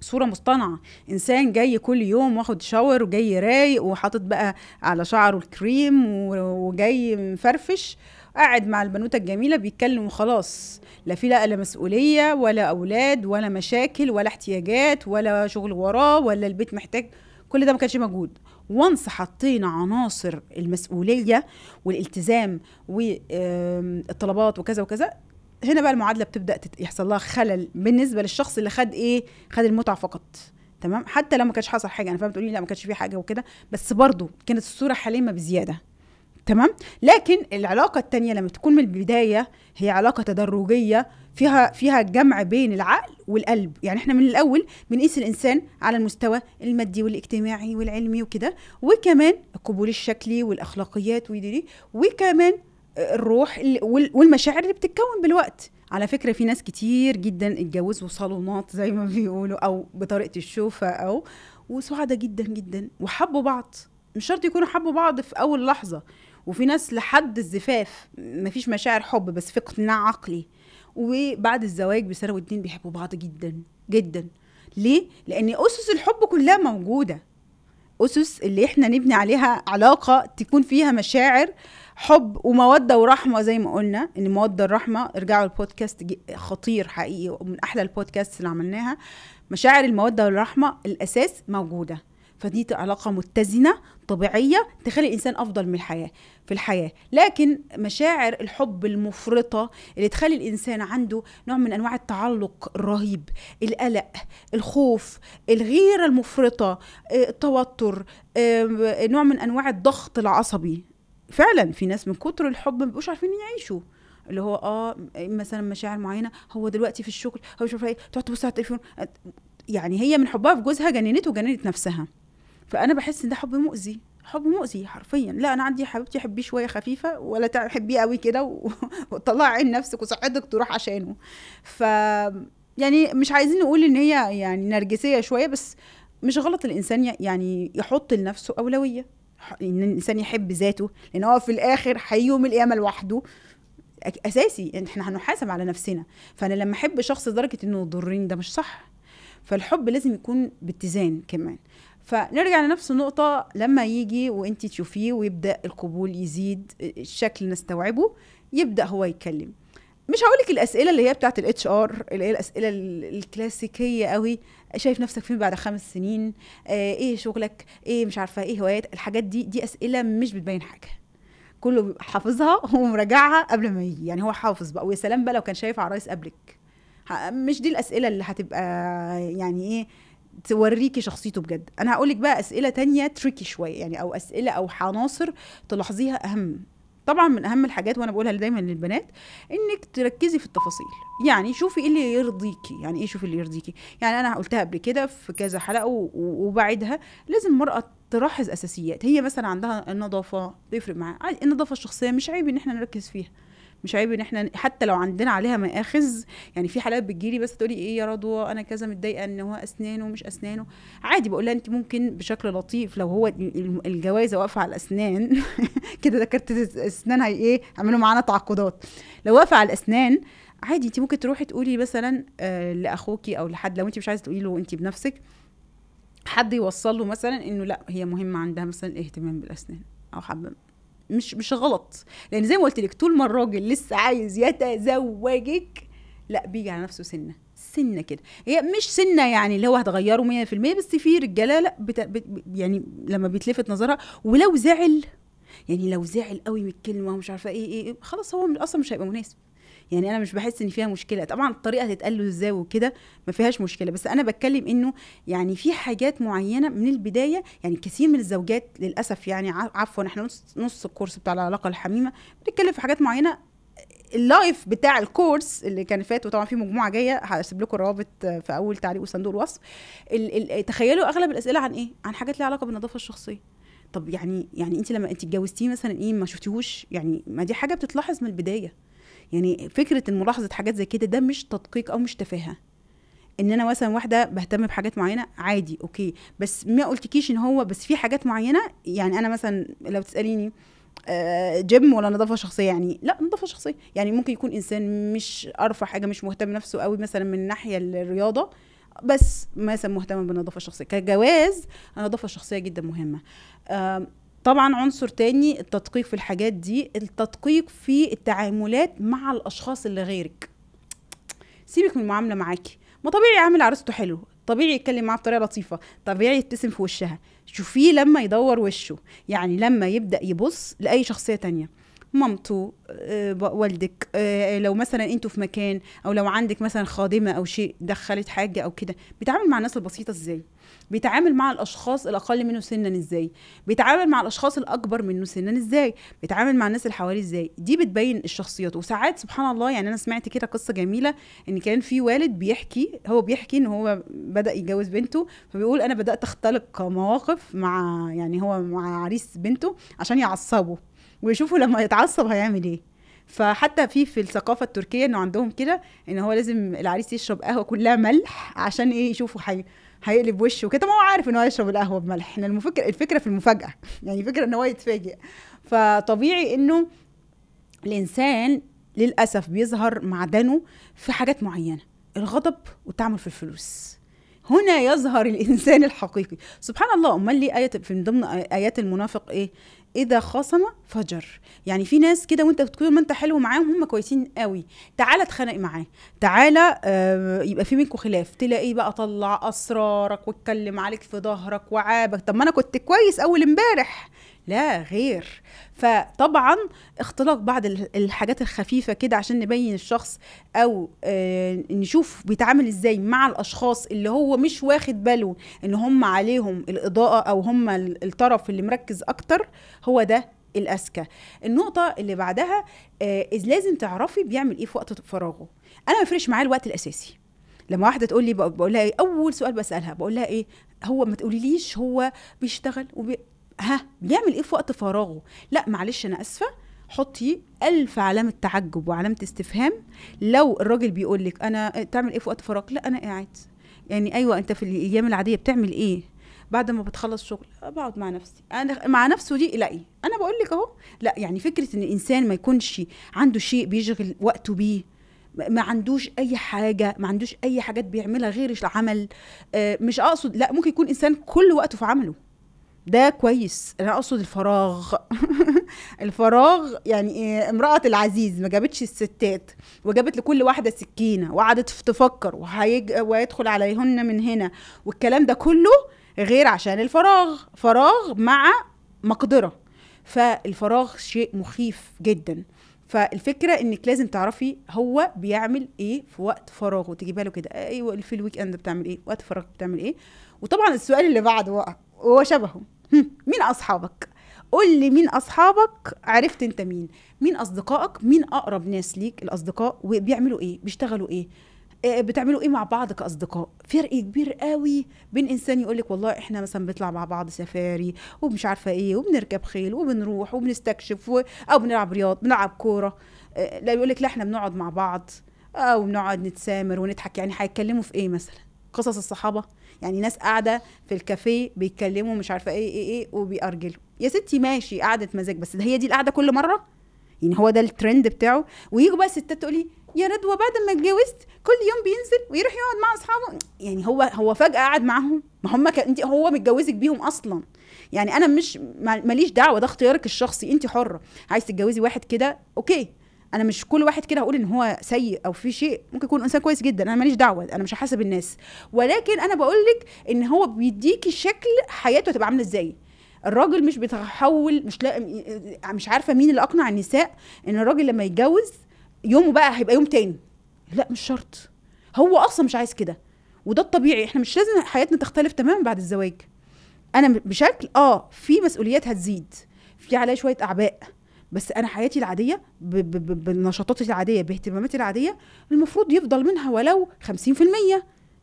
صوره مصطنعه انسان جاي كل يوم واخد شاور وجاي رايق وحاطط بقى على شعره الكريم وجاي مفرفش قاعد مع البنوته الجميله بيتكلم وخلاص لا في لا مسؤوليه ولا اولاد ولا مشاكل ولا احتياجات ولا شغل وراه ولا البيت محتاج كل ده ما كانش موجود وانس حطينا عناصر المسؤوليه والالتزام والطلبات وكذا وكذا هنا بقى المعادله بتبدا يحصل لها خلل بالنسبه للشخص اللي خد ايه خد المتعه فقط تمام حتى لو ما كانش حصل حاجه انا فاهمه تقولي لا ما كانش في حاجه وكده بس برضو كانت الصوره حليمه بزياده تمام لكن العلاقه التانية لما تكون من البدايه هي علاقه تدرجيه فيها فيها جمع بين العقل والقلب يعني احنا من الاول بنقيس الانسان على المستوى المادي والاجتماعي والعلمي وكده وكمان القبول الشكلي والاخلاقيات ودي وكمان الروح والمشاعر اللي بتتكون بالوقت على فكره في ناس كتير جدا اتجوزوا صالونات زي ما بيقولوا او بطريقه الشوفه او وسعاده جدا جدا وحبوا بعض مش شرط يكونوا حبوا بعض في اول لحظه وفي ناس لحد الزفاف مفيش مشاعر حب بس في اقتناع عقلي وبعد الزواج بسنه واتنين بيحبوا بعض جدا جدا ليه لان اسس الحب كلها موجوده اسس اللي احنا نبني عليها علاقه تكون فيها مشاعر آه حب وموده ورحمه زي ما قلنا ان موده الرحمه ارجعوا البودكاست خطير حقيقي ومن احلى البودكاست اللي عملناها مشاعر الموده والرحمه الاساس موجوده فدي علاقة متزنة طبيعية تخلي الإنسان أفضل من الحياة في الحياة لكن مشاعر الحب المفرطة اللي تخلي الإنسان عنده نوع من أنواع التعلق الرهيب القلق الخوف الغيرة المفرطة آه، التوتر آه، نوع من أنواع الضغط العصبي فعلا في ناس من كتر الحب ما بيبقوش عارفين يعيشوا اللي هو اه مثلا مشاعر معينه هو دلوقتي في الشغل هو مش عارفه ايه تقعد تبص على التليفون يعني هي من حبها في جوزها جننته وجننت نفسها فانا بحس ان ده حب مؤذي حب مؤذي حرفيا لا انا عندي حبيبتي حبيه شويه خفيفه ولا تحبيه قوي كده وطلعي وطلع عين نفسك وصحتك تروح عشانه ف يعني مش عايزين نقول ان هي يعني نرجسيه شويه بس مش غلط الانسان يعني يحط لنفسه اولويه ان الانسان يحب ذاته لان هو في الاخر هيوم القيامه لوحده اساسي يعني احنا هنحاسب على نفسنا فانا لما احب شخص لدرجه انه يضرني ده مش صح فالحب لازم يكون باتزان كمان فنرجع لنفس النقطه لما يجي وانت تشوفيه ويبدا القبول يزيد الشكل نستوعبه يبدا هو يتكلم مش هقولك الاسئله اللي هي بتاعت الاتش ار اللي هي الاسئله الكلاسيكيه قوي شايف نفسك فين بعد خمس سنين آه، ايه شغلك ايه مش عارفه ايه هوايات الحاجات دي دي اسئله مش بتبين حاجه كله حافظها ومراجعها قبل ما يجي يعني هو حافظ بقى ويا سلام بقى لو كان شايف عرايس قبلك مش دي الاسئله اللي هتبقى يعني ايه توريكي شخصيته بجد انا هقولك بقى اسئله تانية تريكي شويه يعني او اسئله او عناصر تلاحظيها اهم طبعا من اهم الحاجات وانا بقولها دايما للبنات انك تركزي في التفاصيل يعني شوفي ايه اللي يرضيكي يعني ايه شوفي اللي يرضيكي يعني انا قلتها قبل كده في كذا حلقه وبعدها لازم المراه تلاحظ اساسيات هي مثلا عندها النظافه تفرق معاها النظافه الشخصيه مش عيب ان احنا نركز فيها مش عيب ان احنا حتى لو عندنا عليها مآخذ يعني في حالات بتجيلي بس تقولي ايه يا رضوى انا كذا متضايقه ان هو اسنانه ومش اسنانه عادي بقول لها انت ممكن بشكل لطيف لو هو الجوازه واقفه على الاسنان كده ده كارت اسنانها هي ايه عملوا معانا تعقدات لو واقفه على الاسنان عادي انت ممكن تروحي تقولي مثلا آه، لاخوكي او لحد لو انت مش عايزه تقولي له انت بنفسك حد يوصل له مثلا انه لا هي مهمه عندها مثلا الاهتمام بالاسنان او حابه مش مش غلط لان زي ما قلت لك طول ما الراجل لسه عايز يتزوجك لا بيجي على نفسه سنه سنه كده هي مش سنه يعني اللي هو هتغيره 100% بس في رجاله لا بت... بت... يعني لما بيتلفت نظرها ولو زعل يعني لو زعل قوي من الكلمه ومش عارفه ايه ايه, إيه، خلاص هو اصلا مش هيبقى مناسب يعني انا مش بحس ان فيها مشكله طبعا الطريقه تتقال له ازاي وكده ما فيهاش مشكله بس انا بتكلم انه يعني في حاجات معينه من البدايه يعني كثير من الزوجات للاسف يعني عفوا احنا نص نص الكورس بتاع العلاقه الحميمه بنتكلم في حاجات معينه اللايف بتاع الكورس اللي كان فات وطبعا في مجموعه جايه هسيب لكم الروابط في اول تعليق وصندوق الوصف تخيلوا اغلب الاسئله عن ايه عن حاجات ليها علاقه بالنظافه الشخصيه طب يعني يعني انت لما انت اتجوزتيه مثلا ايه ما شفتيهوش يعني ما دي حاجه بتتلاحظ من البدايه يعني فكره ملاحظه حاجات زي كده ده مش تدقيق او مش تفاهه ان انا مثلا واحده بهتم بحاجات معينه عادي اوكي بس ما قلتكيش ان هو بس في حاجات معينه يعني انا مثلا لو تساليني جيم آه، ولا نظافه شخصيه يعني لا نظافه شخصيه يعني ممكن يكون انسان مش ارفع حاجه مش مهتم نفسه قوي مثلا من ناحيه الرياضه بس مثلا مهتم بالنظافه الشخصيه كجواز النظافه الشخصيه جدا مهمه طبعا عنصر تاني التدقيق في الحاجات دي التدقيق في التعاملات مع الاشخاص اللي غيرك سيبك من المعامله معاكي ما طبيعي يعامل عروسته حلو طبيعي يتكلم معاها بطريقه لطيفه طبيعي يبتسم في وشها شوفيه لما يدور وشه يعني لما يبدا يبص لاي شخصيه تانية مامته آه، والدك آه، لو مثلا انتوا في مكان او لو عندك مثلا خادمه او شيء دخلت حاجه او كده بيتعامل مع الناس البسيطه ازاي بيتعامل مع الاشخاص الاقل منه سنا ازاي بيتعامل مع الاشخاص الاكبر منه سنا ازاي بيتعامل مع الناس اللي حواليه ازاي دي بتبين الشخصيات وساعات سبحان الله يعني انا سمعت كده قصه جميله ان كان في والد بيحكي هو بيحكي ان هو بدا يتجوز بنته فبيقول انا بدات اختلق مواقف مع يعني هو مع عريس بنته عشان يعصبه ويشوفوا لما يتعصب هيعمل ايه فحتى في في الثقافه التركيه انه عندهم كده ان هو لازم العريس يشرب قهوه كلها ملح عشان ايه يشوفوا حي... هيقلب وشه وكده ما هو عارف ان هو هيشرب القهوه بملح ان المفكر الفكره في المفاجاه يعني فكره ان هو يتفاجئ فطبيعي انه الانسان للاسف بيظهر معدنه في حاجات معينه الغضب والتعامل في الفلوس هنا يظهر الانسان الحقيقي سبحان الله امال ليه ايه في ضمن ايات المنافق ايه اذا خاصم فجر يعني في ناس كده وانت بتكون ما انت حلو معاهم هم كويسين قوي تعالى اتخانق معاه تعالى آه يبقى في منكم خلاف تلاقيه بقى طلع اسرارك واتكلم عليك في ظهرك وعابك طب ما انا كنت كويس اول امبارح لا غير فطبعا اختلاق بعض الحاجات الخفيفه كده عشان نبين الشخص او آه نشوف بيتعامل ازاي مع الاشخاص اللي هو مش واخد باله ان هم عليهم الاضاءه او هم الطرف اللي مركز اكتر هو ده الاذكى النقطه اللي بعدها آه لازم تعرفي بيعمل ايه في وقت فراغه انا ما يفرقش معايا الوقت الاساسي لما واحده تقول لي بقول لها ايه اول سؤال بسالها بقول لها ايه هو ما تقوليليش هو بيشتغل وبي... ها بيعمل ايه في وقت فراغه لا معلش انا اسفه حطي ألف علامة تعجب وعلامة استفهام لو الراجل بيقول لك أنا آه، تعمل إيه في وقت فراغ؟ لا أنا قاعد يعني أيوه أنت في الأيام العادية بتعمل إيه؟ بعد ما بتخلص شغل آه، بقعد مع نفسي انا مع نفسه دي لا إيه؟ انا بقول لك اهو لا يعني فكره ان الانسان ما يكونش عنده شيء بيشغل وقته بيه ما عندوش اي حاجه ما عندوش اي حاجات بيعملها غير العمل آه، مش اقصد لا ممكن يكون انسان كل وقته في عمله ده كويس انا اقصد الفراغ الفراغ يعني إيه، امراه العزيز ما جابتش الستات وجابت لكل واحده سكينه وقعدت تفكر وهيدخل ويدخل عليهن من هنا والكلام ده كله غير عشان الفراغ فراغ مع مقدره فالفراغ شيء مخيف جدا فالفكره انك لازم تعرفي هو بيعمل ايه في وقت فراغه تجيبها له كده ايوه في الويك اند بتعمل ايه وقت فراغ بتعمل ايه وطبعا السؤال اللي بعده هو شبهه مين اصحابك قول لي مين اصحابك عرفت انت مين مين اصدقائك مين اقرب ناس ليك الاصدقاء وبيعملوا ايه بيشتغلوا ايه آه، بتعملوا ايه مع بعض كاصدقاء فرق كبير قوي بين انسان يقول لك والله احنا مثلا بنطلع مع بعض سفاري ومش عارفه ايه وبنركب خيل وبنروح وبنستكشف و... او بنلعب رياض بنلعب كوره آه، لا يقول لك لا احنا بنقعد مع بعض او بنقعد نتسامر ونضحك يعني هيتكلموا في ايه مثلا قصص الصحابه يعني ناس قاعده في الكافيه بيتكلموا مش عارفه ايه ايه ايه وبيأرجلوا يا ستي ماشي قعده مزاج بس ده هي دي القعده كل مره يعني هو ده الترند بتاعه ويجوا بقى الستات تقولي يا ندوه بعد ما اتجوزت كل يوم بينزل ويروح يقعد مع اصحابه يعني هو هو فجاه قعد معاهم ما هم ك... انت هو متجوزك بيهم اصلا يعني انا مش ماليش دعوه ده اختيارك الشخصي انت حره عايز تتجوزي واحد كده اوكي انا مش كل واحد كده هقول ان هو سيء او في شيء ممكن يكون انسان كويس جدا انا ماليش دعوه انا مش هحاسب الناس ولكن انا بقول لك ان هو بيديكي شكل حياته هتبقى عامله ازاي الراجل مش بيتحول مش لا مش عارفه مين اللي اقنع النساء ان الراجل لما يتجوز يومه بقى هيبقى يوم تاني لا مش شرط هو اصلا مش عايز كده وده الطبيعي احنا مش لازم حياتنا تختلف تماما بعد الزواج انا بشكل اه في مسؤوليات هتزيد في عليا شويه اعباء بس انا حياتي العاديه بنشاطاتي العاديه باهتماماتي العاديه المفروض يفضل منها ولو 50%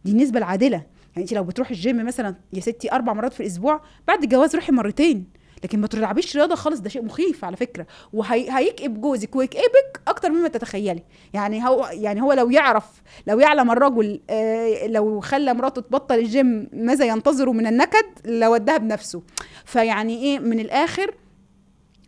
دي النسبه العادله يعني انت لو بتروحي الجيم مثلا يا ستي اربع مرات في الاسبوع بعد الجواز روحي مرتين لكن ما تلعبيش رياضه خالص ده شيء مخيف على فكره وهيكئب جوزك ويكئبك اكتر مما تتخيلي يعني هو يعني هو لو يعرف لو يعلم الرجل آه لو خلى مراته تبطل الجيم ماذا ينتظره من النكد لودها بنفسه فيعني ايه من الاخر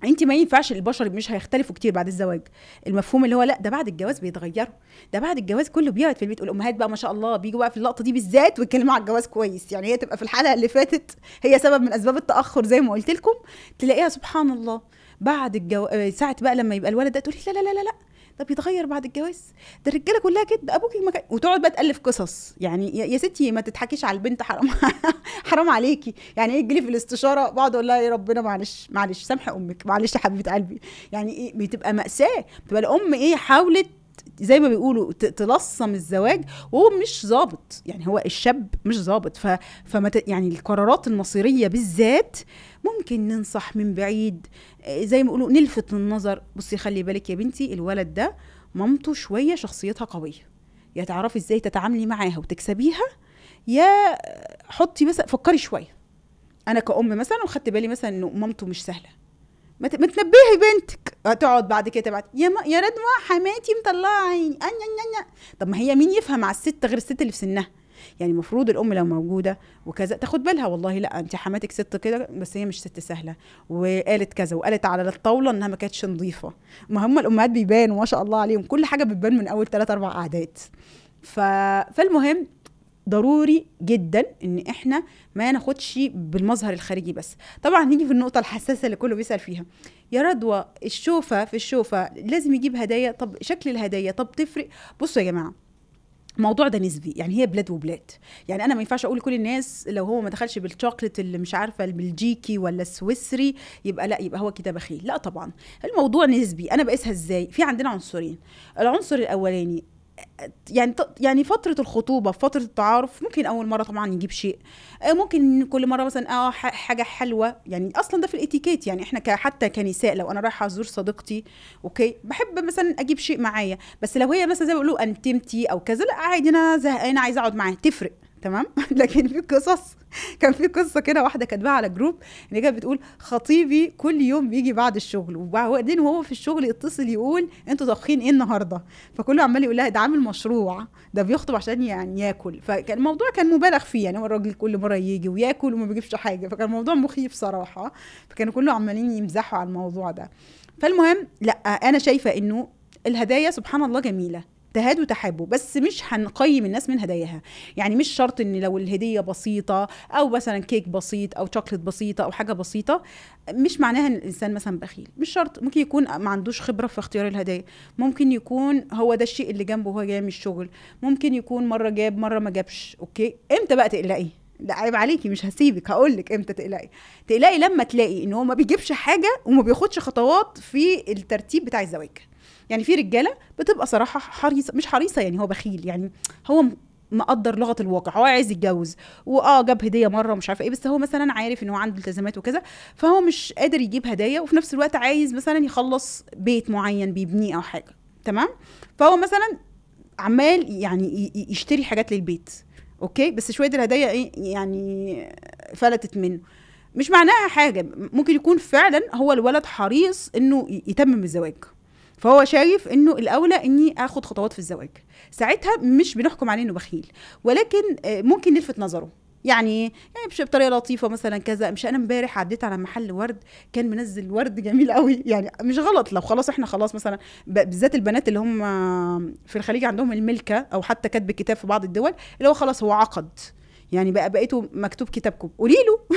انت ما ينفعش البشر مش هيختلفوا كتير بعد الزواج المفهوم اللي هو لا ده بعد الجواز بيتغيروا ده بعد الجواز كله بيقعد في البيت والامهات بقى ما شاء الله بيجوا بقى في اللقطه دي بالذات ويتكلموا على الجواز كويس يعني هي تبقى في الحلقه اللي فاتت هي سبب من اسباب التاخر زي ما قلت لكم تلاقيها سبحان الله بعد الجو... ساعه بقى لما يبقى الولد ده تقولي لا لا لا لا, لا. ده بيتغير بعد الجواز ده الرجاله كلها كده ابوك المكان وتقعد بقى تالف قصص يعني يا ستي ما تضحكيش على البنت حرام حرام عليكي يعني ايه تجيلي في الاستشاره بقعد اقول لها يا ربنا معلش معلش سامحي امك معلش يا حبيبه قلبي يعني ايه بتبقى ماساه بتبقى الام ايه حاولت زي ما بيقولوا تلصم الزواج وهو مش ظابط يعني هو الشاب مش ظابط ف... فما ت... يعني القرارات المصيريه بالذات ممكن ننصح من بعيد آه، زي ما يقولوا نلفت النظر بصي خلي بالك يا بنتي الولد ده مامته شويه شخصيتها قويه يا تعرفي ازاي تتعاملي معاها وتكسبيها يا حطي مثلا فكري شويه انا كأم مثلا وخدت بالي مثلا انه مامته مش سهله ما تنبهي بنتك هتقعد بعد كده تبعت يا ما يا ندوه حماتي مطلعه عيني طب ما هي مين يفهم على الست غير الست اللي في سنها يعني المفروض الام لو موجوده وكذا تاخد بالها والله لا انت حماتك ست كده بس هي مش ست سهله وقالت كذا وقالت على الطاوله انها ما كانتش نظيفه ما هم الامهات بيبانوا ما شاء الله عليهم كل حاجه بتبان من اول ثلاث اربع قعدات ف... فالمهم ضروري جدا ان احنا ما ناخدش بالمظهر الخارجي بس طبعا نيجي في النقطه الحساسه اللي كله بيسال فيها يا رضوى الشوفه في الشوفه لازم يجيب هدايا طب شكل الهدايا طب تفرق بصوا يا جماعه الموضوع ده نسبي يعني هي بلاد وبلاد يعني انا ما ينفعش اقول لكل الناس لو هو ما دخلش بالشوكليت اللي مش عارفه البلجيكي ولا السويسري يبقى لا يبقى هو كده بخيل لا طبعا الموضوع نسبي انا بقيسها ازاي في عندنا عنصرين العنصر الاولاني يعني يعني فترة الخطوبة فترة التعارف ممكن أول مرة طبعا يجيب شيء آه، ممكن كل مرة مثلا اه حاجة حلوة يعني أصلا ده في الاتيكيت يعني احنا حتى كنساء لو أنا رايحة أزور صديقتي أوكي بحب مثلا أجيب شيء معايا بس لو هي مثلا زي ما بيقولوا أنتمتي أو كذا لا عادي أنا زهقانة عايزة أقعد معاها تفرق تمام لكن في قصص كان في قصه كده واحده كاتباها على جروب ان هي كانت بتقول خطيبي كل يوم بيجي بعد الشغل وبعدين وهو في الشغل يتصل يقول انتوا طابخين ايه النهارده فكله عمال يقول لها ده عامل مشروع ده بيخطب عشان يعني ياكل فكان الموضوع كان مبالغ فيه يعني هو الراجل كل مره يجي وياكل وما بيجيبش حاجه فكان الموضوع مخيف صراحه فكانوا كله عمالين يمزحوا على الموضوع ده فالمهم لا انا شايفه انه الهدايا سبحان الله جميله اجتهاد وتحابه بس مش هنقيم الناس من هداياها يعني مش شرط ان لو الهديه بسيطه او مثلا كيك بسيط او شوكليت بسيطه او حاجه بسيطه مش معناها ان الانسان مثلا بخيل مش شرط ممكن يكون ما عندوش خبره في اختيار الهدايا ممكن يكون هو ده الشيء اللي جنبه وهو جاي من الشغل ممكن يكون مره جاب مره ما جابش اوكي امتى بقى تقلقي ده عيب عليكي مش هسيبك هقول لك امتى تقلقي تقلقي لما تلاقي ان هو ما بيجيبش حاجه وما بياخدش خطوات في الترتيب بتاع الزواج يعني في رجاله بتبقى صراحه حريصه مش حريصه يعني هو بخيل يعني هو مقدر لغه الواقع هو عايز يتجوز واه جاب هديه مره ومش عارفه ايه بس هو مثلا عارف ان هو عنده التزامات وكذا فهو مش قادر يجيب هدايا وفي نفس الوقت عايز مثلا يخلص بيت معين بيبنيه او حاجه تمام فهو مثلا عمال يعني يشتري حاجات للبيت اوكي بس شويه الهدايا ايه يعني فلتت منه مش معناها حاجه ممكن يكون فعلا هو الولد حريص انه يتمم الزواج فهو شايف انه الاولى اني اخد خطوات في الزواج ساعتها مش بنحكم عليه انه بخيل ولكن آه، ممكن نلفت نظره يعني يعني آه، مش بطريقه لطيفه مثلا كذا مش انا امبارح عديت على محل ورد كان منزل ورد جميل قوي يعني مش غلط لو خلاص احنا خلاص مثلا بالذات البنات اللي هم في الخليج عندهم الملكه او حتى كاتب الكتاب في بعض الدول اللي هو خلاص هو عقد يعني بقى بقيتوا مكتوب كتابكم قولي له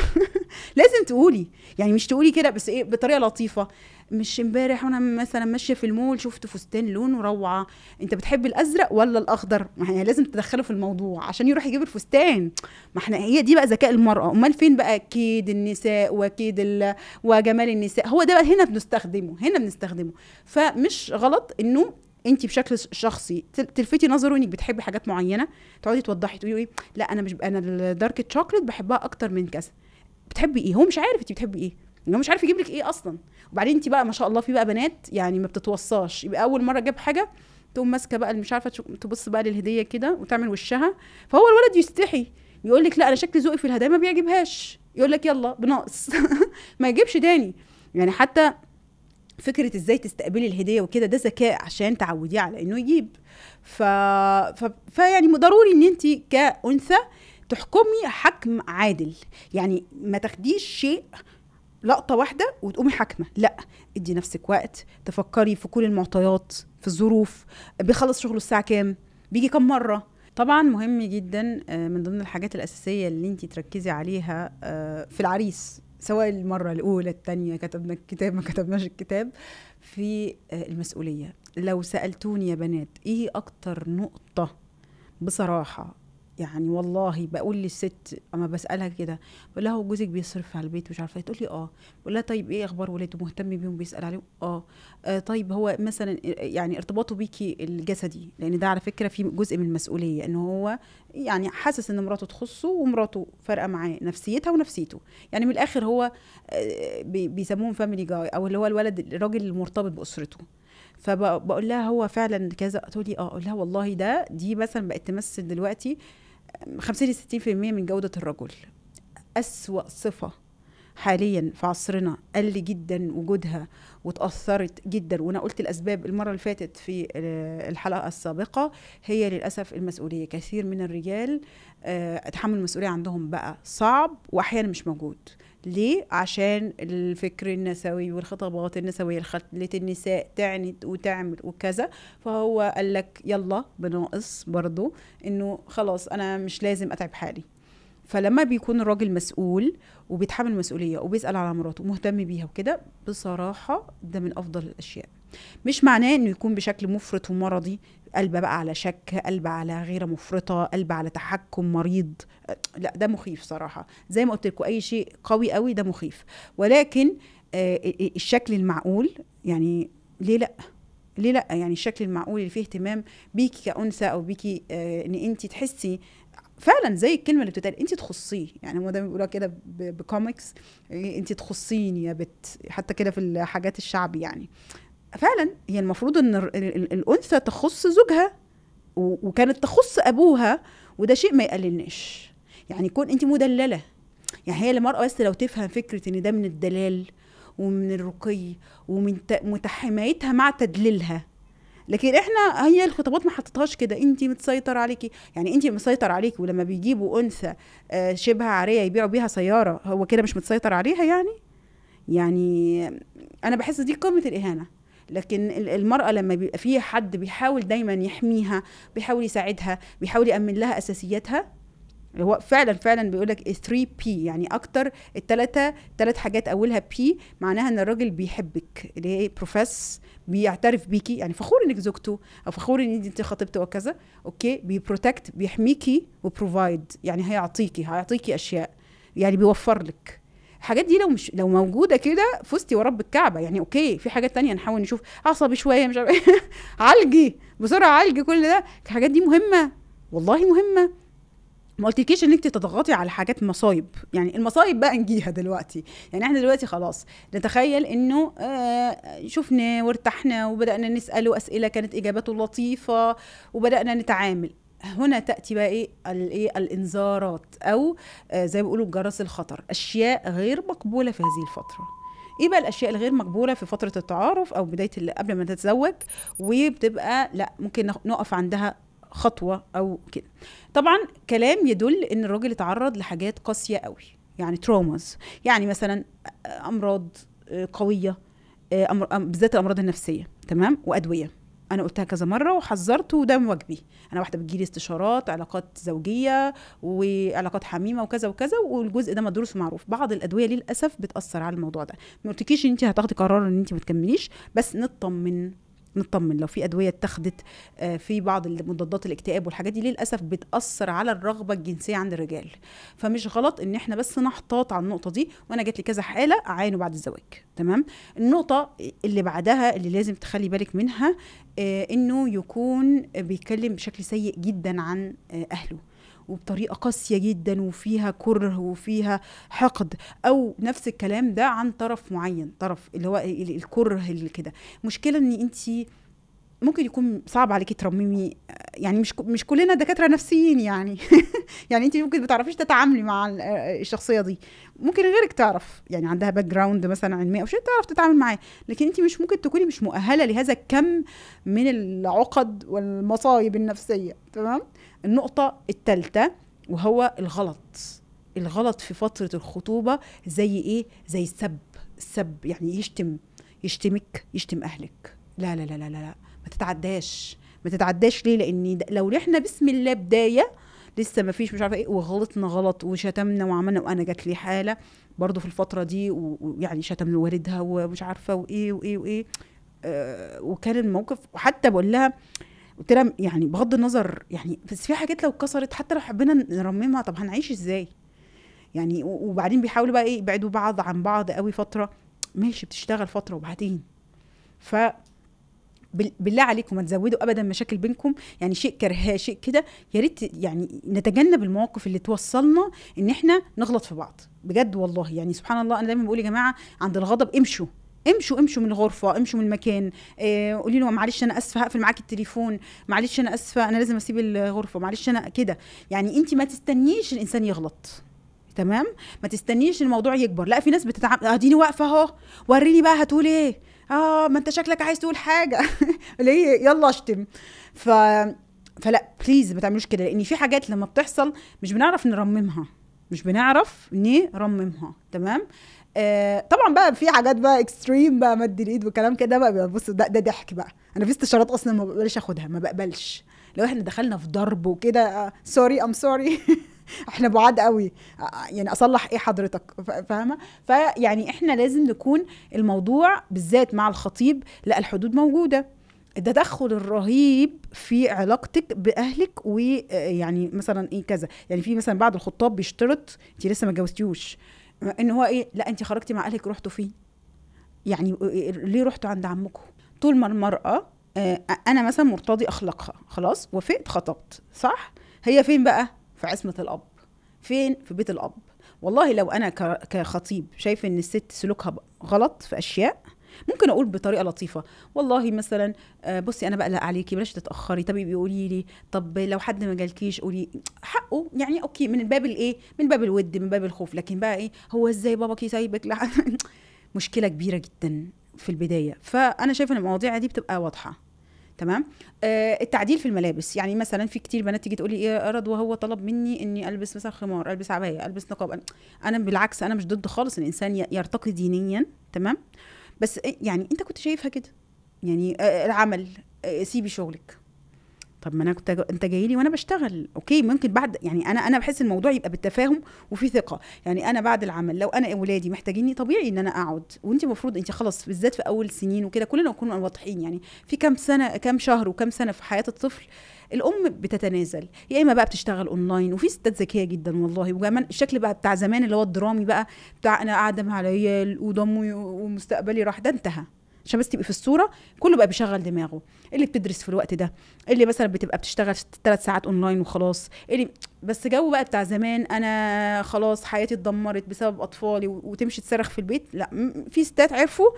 لازم تقولي يعني مش تقولي كده بس ايه بطريقه لطيفه مش امبارح وانا مثلا ماشيه في المول شفت فستان لونه روعه انت بتحب الازرق ولا الاخضر ما احنا لازم تدخله في الموضوع عشان يروح يجيب الفستان ما احنا هي دي بقى ذكاء المراه امال فين بقى كيد النساء وكيد ال... وجمال النساء هو ده بقى هنا بنستخدمه هنا بنستخدمه فمش غلط انه انت بشكل شخصي تلفتي نظره انك بتحبي حاجات معينه تقعدي توضحي تقولي ايه لا انا مش انا الدارك تشوكلت بحبها اكتر من كذا بتحبي ايه هو مش عارف انت بتحبي ايه هو مش عارف يجيب لك ايه اصلا وبعدين انت بقى ما شاء الله في بقى بنات يعني ما بتتوصاش يبقى اول مره جاب حاجه تقوم ماسكه بقى اللي مش عارفه تبص بقى للهديه كده وتعمل وشها فهو الولد يستحي يقول لك لا انا شكل ذوقي في الهدايا ما بيعجبهاش يقول لك يلا بناقص ما يجيبش تاني يعني حتى فكره ازاي تستقبلي الهديه وكده ده ذكاء عشان تعوديه على انه يجيب ف... ف... فيعني ضروري ان انت كانثى تحكمي حكم عادل يعني ما تاخديش شيء لقطه واحده وتقومي حاكمه لا ادي نفسك وقت تفكري في كل المعطيات في الظروف بيخلص شغله الساعه كام بيجي كم مره طبعا مهم جدا آه، من ضمن الحاجات الاساسيه اللي انت تركزي عليها آه، في العريس سواء المرة الأولى التانية كتبنا الكتاب ما كتبناش الكتاب في آه، المسؤولية لو سألتوني يا بنات إيه أكتر نقطة بصراحة يعني والله بقول للست اما بسالها كده بقول لها هو جوزك بيصرف على البيت مش عارفه إيه؟ تقول لي اه بقول لها طيب ايه اخبار ولاده مهتم بيهم بيسال عليهم آه. اه طيب هو مثلا يعني ارتباطه بيكي الجسدي لان ده على فكره في جزء من المسؤوليه ان هو يعني حاسس ان مراته تخصه ومراته فارقه معاه نفسيتها ونفسيته يعني من الاخر هو آه، بيسموهم فاميلي جاي او اللي هو الولد الراجل المرتبط باسرته فبقول لها هو فعلا كذا تقول لي اه اقول لها والله ده دي مثلا بقت تمثل دلوقتي 50 ل 60% من جوده الرجل اسوا صفه حاليا في عصرنا قل جدا وجودها وتاثرت جدا وانا قلت الاسباب المره اللي فاتت في الحلقه السابقه هي للاسف المسؤوليه كثير من الرجال آه، تحمل المسؤوليه عندهم بقى صعب واحيانا مش موجود ليه؟ عشان الفكر النسوي والخطابات النسوية اللي خلت النساء تعند وتعمل وكذا فهو قال لك يلا بناقص برضو انه خلاص انا مش لازم اتعب حالي فلما بيكون الراجل مسؤول وبيتحمل مسؤوليه وبيسال على مراته ومهتم بيها وكده بصراحه ده من افضل الاشياء مش معناه انه يكون بشكل مفرط ومرضي قلبه بقى على شك قلبه على غيره مفرطه قلبه على تحكم مريض أه، لا ده مخيف صراحه زي ما قلت لكم اي شيء قوي قوي ده مخيف ولكن آه، الشكل المعقول يعني ليه لا ليه لا يعني الشكل المعقول اللي فيه اهتمام بيكي كأنثى او بيكي آه، ان انت تحسي فعلا زي الكلمه اللي بتتقال انت تخصيه يعني هو ده بيقولوها كده بكوميكس إيه، انت تخصيني يا بت حتى كده في الحاجات الشعبي يعني فعلا هي المفروض ان الانثى تخص زوجها وكانت تخص ابوها وده شيء ما يقللناش يعني كون انت مدلله يعني هي المراه بس لو تفهم فكره ان ده من الدلال ومن الرقي ومن متحمايتها مع تدليلها لكن احنا هي الخطابات ما حطتهاش كده انت متسيطر عليكي يعني انت مسيطر عليكي ولما بيجيبوا انثى آه، شبه عاريه يبيعوا بيها سياره هو كده مش متسيطر عليها يعني يعني انا بحس دي قمه الاهانه لكن المرأة لما بيبقى فيها حد بيحاول دايما يحميها بيحاول يساعدها بيحاول يأمن لها أساسياتها هو فعلا فعلا بيقول لك 3 بي يعني اكتر الثلاثه ثلاث حاجات اولها بي معناها ان الراجل بيحبك اللي هي بروفيس بيعترف بيكي يعني فخور انك زوجته او فخور ان انت خطيبته وكذا اوكي بيبروتكت بيحميكي وبروفايد يعني هيعطيكي هيعطيكي اشياء يعني بيوفر لك الحاجات دي لو مش لو موجوده كده فزتي ورب الكعبه يعني اوكي في حاجات تانية نحاول نشوف عصبي شويه مش عارف إيه. عالجي بسرعه عالجي كل ده الحاجات دي مهمه والله مهمه ما قلتلكيش ان انت تضغطي على حاجات مصايب يعني المصايب بقى نجيها دلوقتي يعني احنا دلوقتي خلاص نتخيل انه آه شفنا وارتحنا وبدانا نساله اسئله كانت اجاباته لطيفه وبدانا نتعامل هنا تاتي بقى ايه الايه الانذارات او آه، زي ما بيقولوا جرس الخطر اشياء غير مقبوله في هذه الفتره ايه بقى الاشياء الغير مقبوله في فتره التعارف او بدايه قبل ما تتزوج وبتبقى لا ممكن نقف عندها خطوه او كده طبعا كلام يدل ان الراجل اتعرض لحاجات قاسيه قوي يعني ترومز يعني مثلا آه، امراض آه، قويه بالذات الامراض النفسيه تمام وادويه انا قلتها كذا مره وحذرت وده واجبي انا واحده بتجيلي استشارات علاقات زوجيه وعلاقات حميمه وكذا وكذا والجزء ده مدروس ومعروف بعض الادويه للاسف بتاثر على الموضوع ده ما قلتكيش ان انت هتاخدي قرار ان انت ما تكمليش بس نطمن نطمن لو في ادويه اتخذت آه، في بعض مضادات الاكتئاب والحاجات دي للاسف بتاثر على الرغبه الجنسيه عند الرجال فمش غلط ان احنا بس نحتاط على النقطه دي وانا جات لي كذا حاله اعاينوا بعد الزواج تمام النقطه اللي بعدها اللي لازم تخلي بالك منها آه، انه يكون بيتكلم بشكل سيء جدا عن آه، اهله وبطريقه قاسيه جدا وفيها كره وفيها حقد او نفس الكلام ده عن طرف معين طرف اللي هو الكره اللي كده المشكله ان انت ممكن يكون صعب عليكي ترممي يعني مش مش كلنا دكاتره نفسيين يعني يعني انت ممكن ما تعرفيش تتعاملي مع الشخصيه دي ممكن غيرك تعرف يعني عندها باك جراوند مثلا علميه او شيء تعرف تتعامل معاه لكن انت مش ممكن تكوني مش مؤهله لهذا الكم من العقد والمصايب النفسيه تمام النقطة الثالثة وهو الغلط الغلط في فترة الخطوبة زي إيه؟ زي السب السب يعني يشتم يشتمك يشتم أهلك لا لا لا لا لا ما تتعداش ما تتعداش ليه لأن لو احنا بسم الله بداية لسه ما فيش مش عارفه ايه وغلطنا غلط وشتمنا وعملنا وانا جات لي حاله برضو في الفتره دي ويعني شتم والدها ومش عارفه وايه وايه وايه آه وكان الموقف وحتى بقول لها قلت لها يعني بغض النظر يعني بس في حاجات لو اتكسرت حتى لو حبينا نرممها طب هنعيش ازاي يعني وبعدين بيحاولوا بقى ايه يبعدوا بعض عن بعض قوي فتره ماشي بتشتغل فتره وبعدين ف بالله عليكم ما تزودوا ابدا مشاكل بينكم يعني شيء كرهاه شيء كده يا ريت يعني نتجنب المواقف اللي توصلنا ان احنا نغلط في بعض بجد والله يعني سبحان الله انا دايما بقول يا جماعه عند الغضب امشوا امشوا امشوا من الغرفه امشوا من المكان إيه قولي له معلش انا اسفه هقفل معاكي التليفون معلش انا اسفه انا لازم اسيب الغرفه معلش انا كده يعني انت ما تستنيش الانسان يغلط تمام ما تستنيش الموضوع يكبر لا في ناس بتتعامل آه، اديني واقفه اهو وريني بقى هتقول ايه اه ما انت شكلك عايز تقول حاجه اللي هي يلا اشتم ف فلا بليز ما تعملوش كده لان في حاجات لما بتحصل مش بنعرف نرممها مش بنعرف نرممها تمام آه طبعا بقى في حاجات بقى اكستريم بقى مد الايد وكلام كده بقى بص ده ده ضحك بقى انا في استشارات اصلا ما بقبلش اخدها ما بقبلش لو احنا دخلنا في ضرب وكده سوري ام سوري احنا بعاد قوي آه، يعني اصلح ايه حضرتك فاهمه فيعني احنا لازم نكون الموضوع بالذات مع الخطيب لا الحدود موجوده التدخل الرهيب في علاقتك باهلك ويعني آه، مثلا ايه كذا يعني في مثلا بعض الخطاب بيشترط انت لسه ما اتجوزتيوش ان هو ايه لا انت خرجتي مع اهلك رحتوا فين يعني آه، ليه رحتوا عند عمكم طول ما المراه آه، انا مثلا مرتضي اخلاقها خلاص وافقت خطبت صح هي فين بقى في عصمه الاب فين في بيت الاب والله لو انا كخطيب شايف ان الست سلوكها غلط في اشياء ممكن اقول بطريقه لطيفه والله مثلا آه، بصي انا بقلق عليكي بلاش تتاخري طب بيقولي لي طب لو حد ما جالكيش قولي حقه يعني اوكي من باب الايه من باب الود من باب الخوف لكن بقى ايه هو ازاي باباكي سايبك مشكله كبيره جدا في البدايه فانا شايفه ان المواضيع دي بتبقى واضحه تمام آه التعديل في الملابس يعني مثلا في كتير بنات تيجي تقولي ايه ارد وهو طلب مني اني البس مثلا خمار البس عبايه البس نقاب انا بالعكس انا مش ضد خالص الانسان يرتقي دينيا تمام آه بس إيه يعني انت كنت شايفها كده يعني آه، العمل آه، سيبي شغلك طب ما انا كنت انت جاي لي وانا بشتغل اوكي ممكن بعد يعني انا انا بحس الموضوع يبقى بالتفاهم وفي ثقه يعني انا بعد العمل لو انا اولادي محتاجيني طبيعي ان انا اقعد وانت المفروض انت خلاص بالذات في اول سنين وكده كلنا نكون واضحين يعني في كام سنه كام شهر وكام سنه في حياه الطفل الام بتتنازل يا اما بقى بتشتغل اونلاين وفي ستات ذكيه جدا والله وكمان الشكل بقى بتاع زمان اللي هو الدرامي بقى بتاع انا قاعده مع العيال وضمي ومستقبلي راح ده انتهى عشان بس تبقي في الصوره كله بقى بيشغل دماغه إيه اللي بتدرس في الوقت ده إيه اللي مثلا بتبقى بتشتغل ثلاث ساعات اونلاين وخلاص إيه اللي بس جو بقى بتاع زمان انا خلاص حياتي اتدمرت بسبب اطفالي وتمشي تصرخ في البيت لا في ستات عرفوا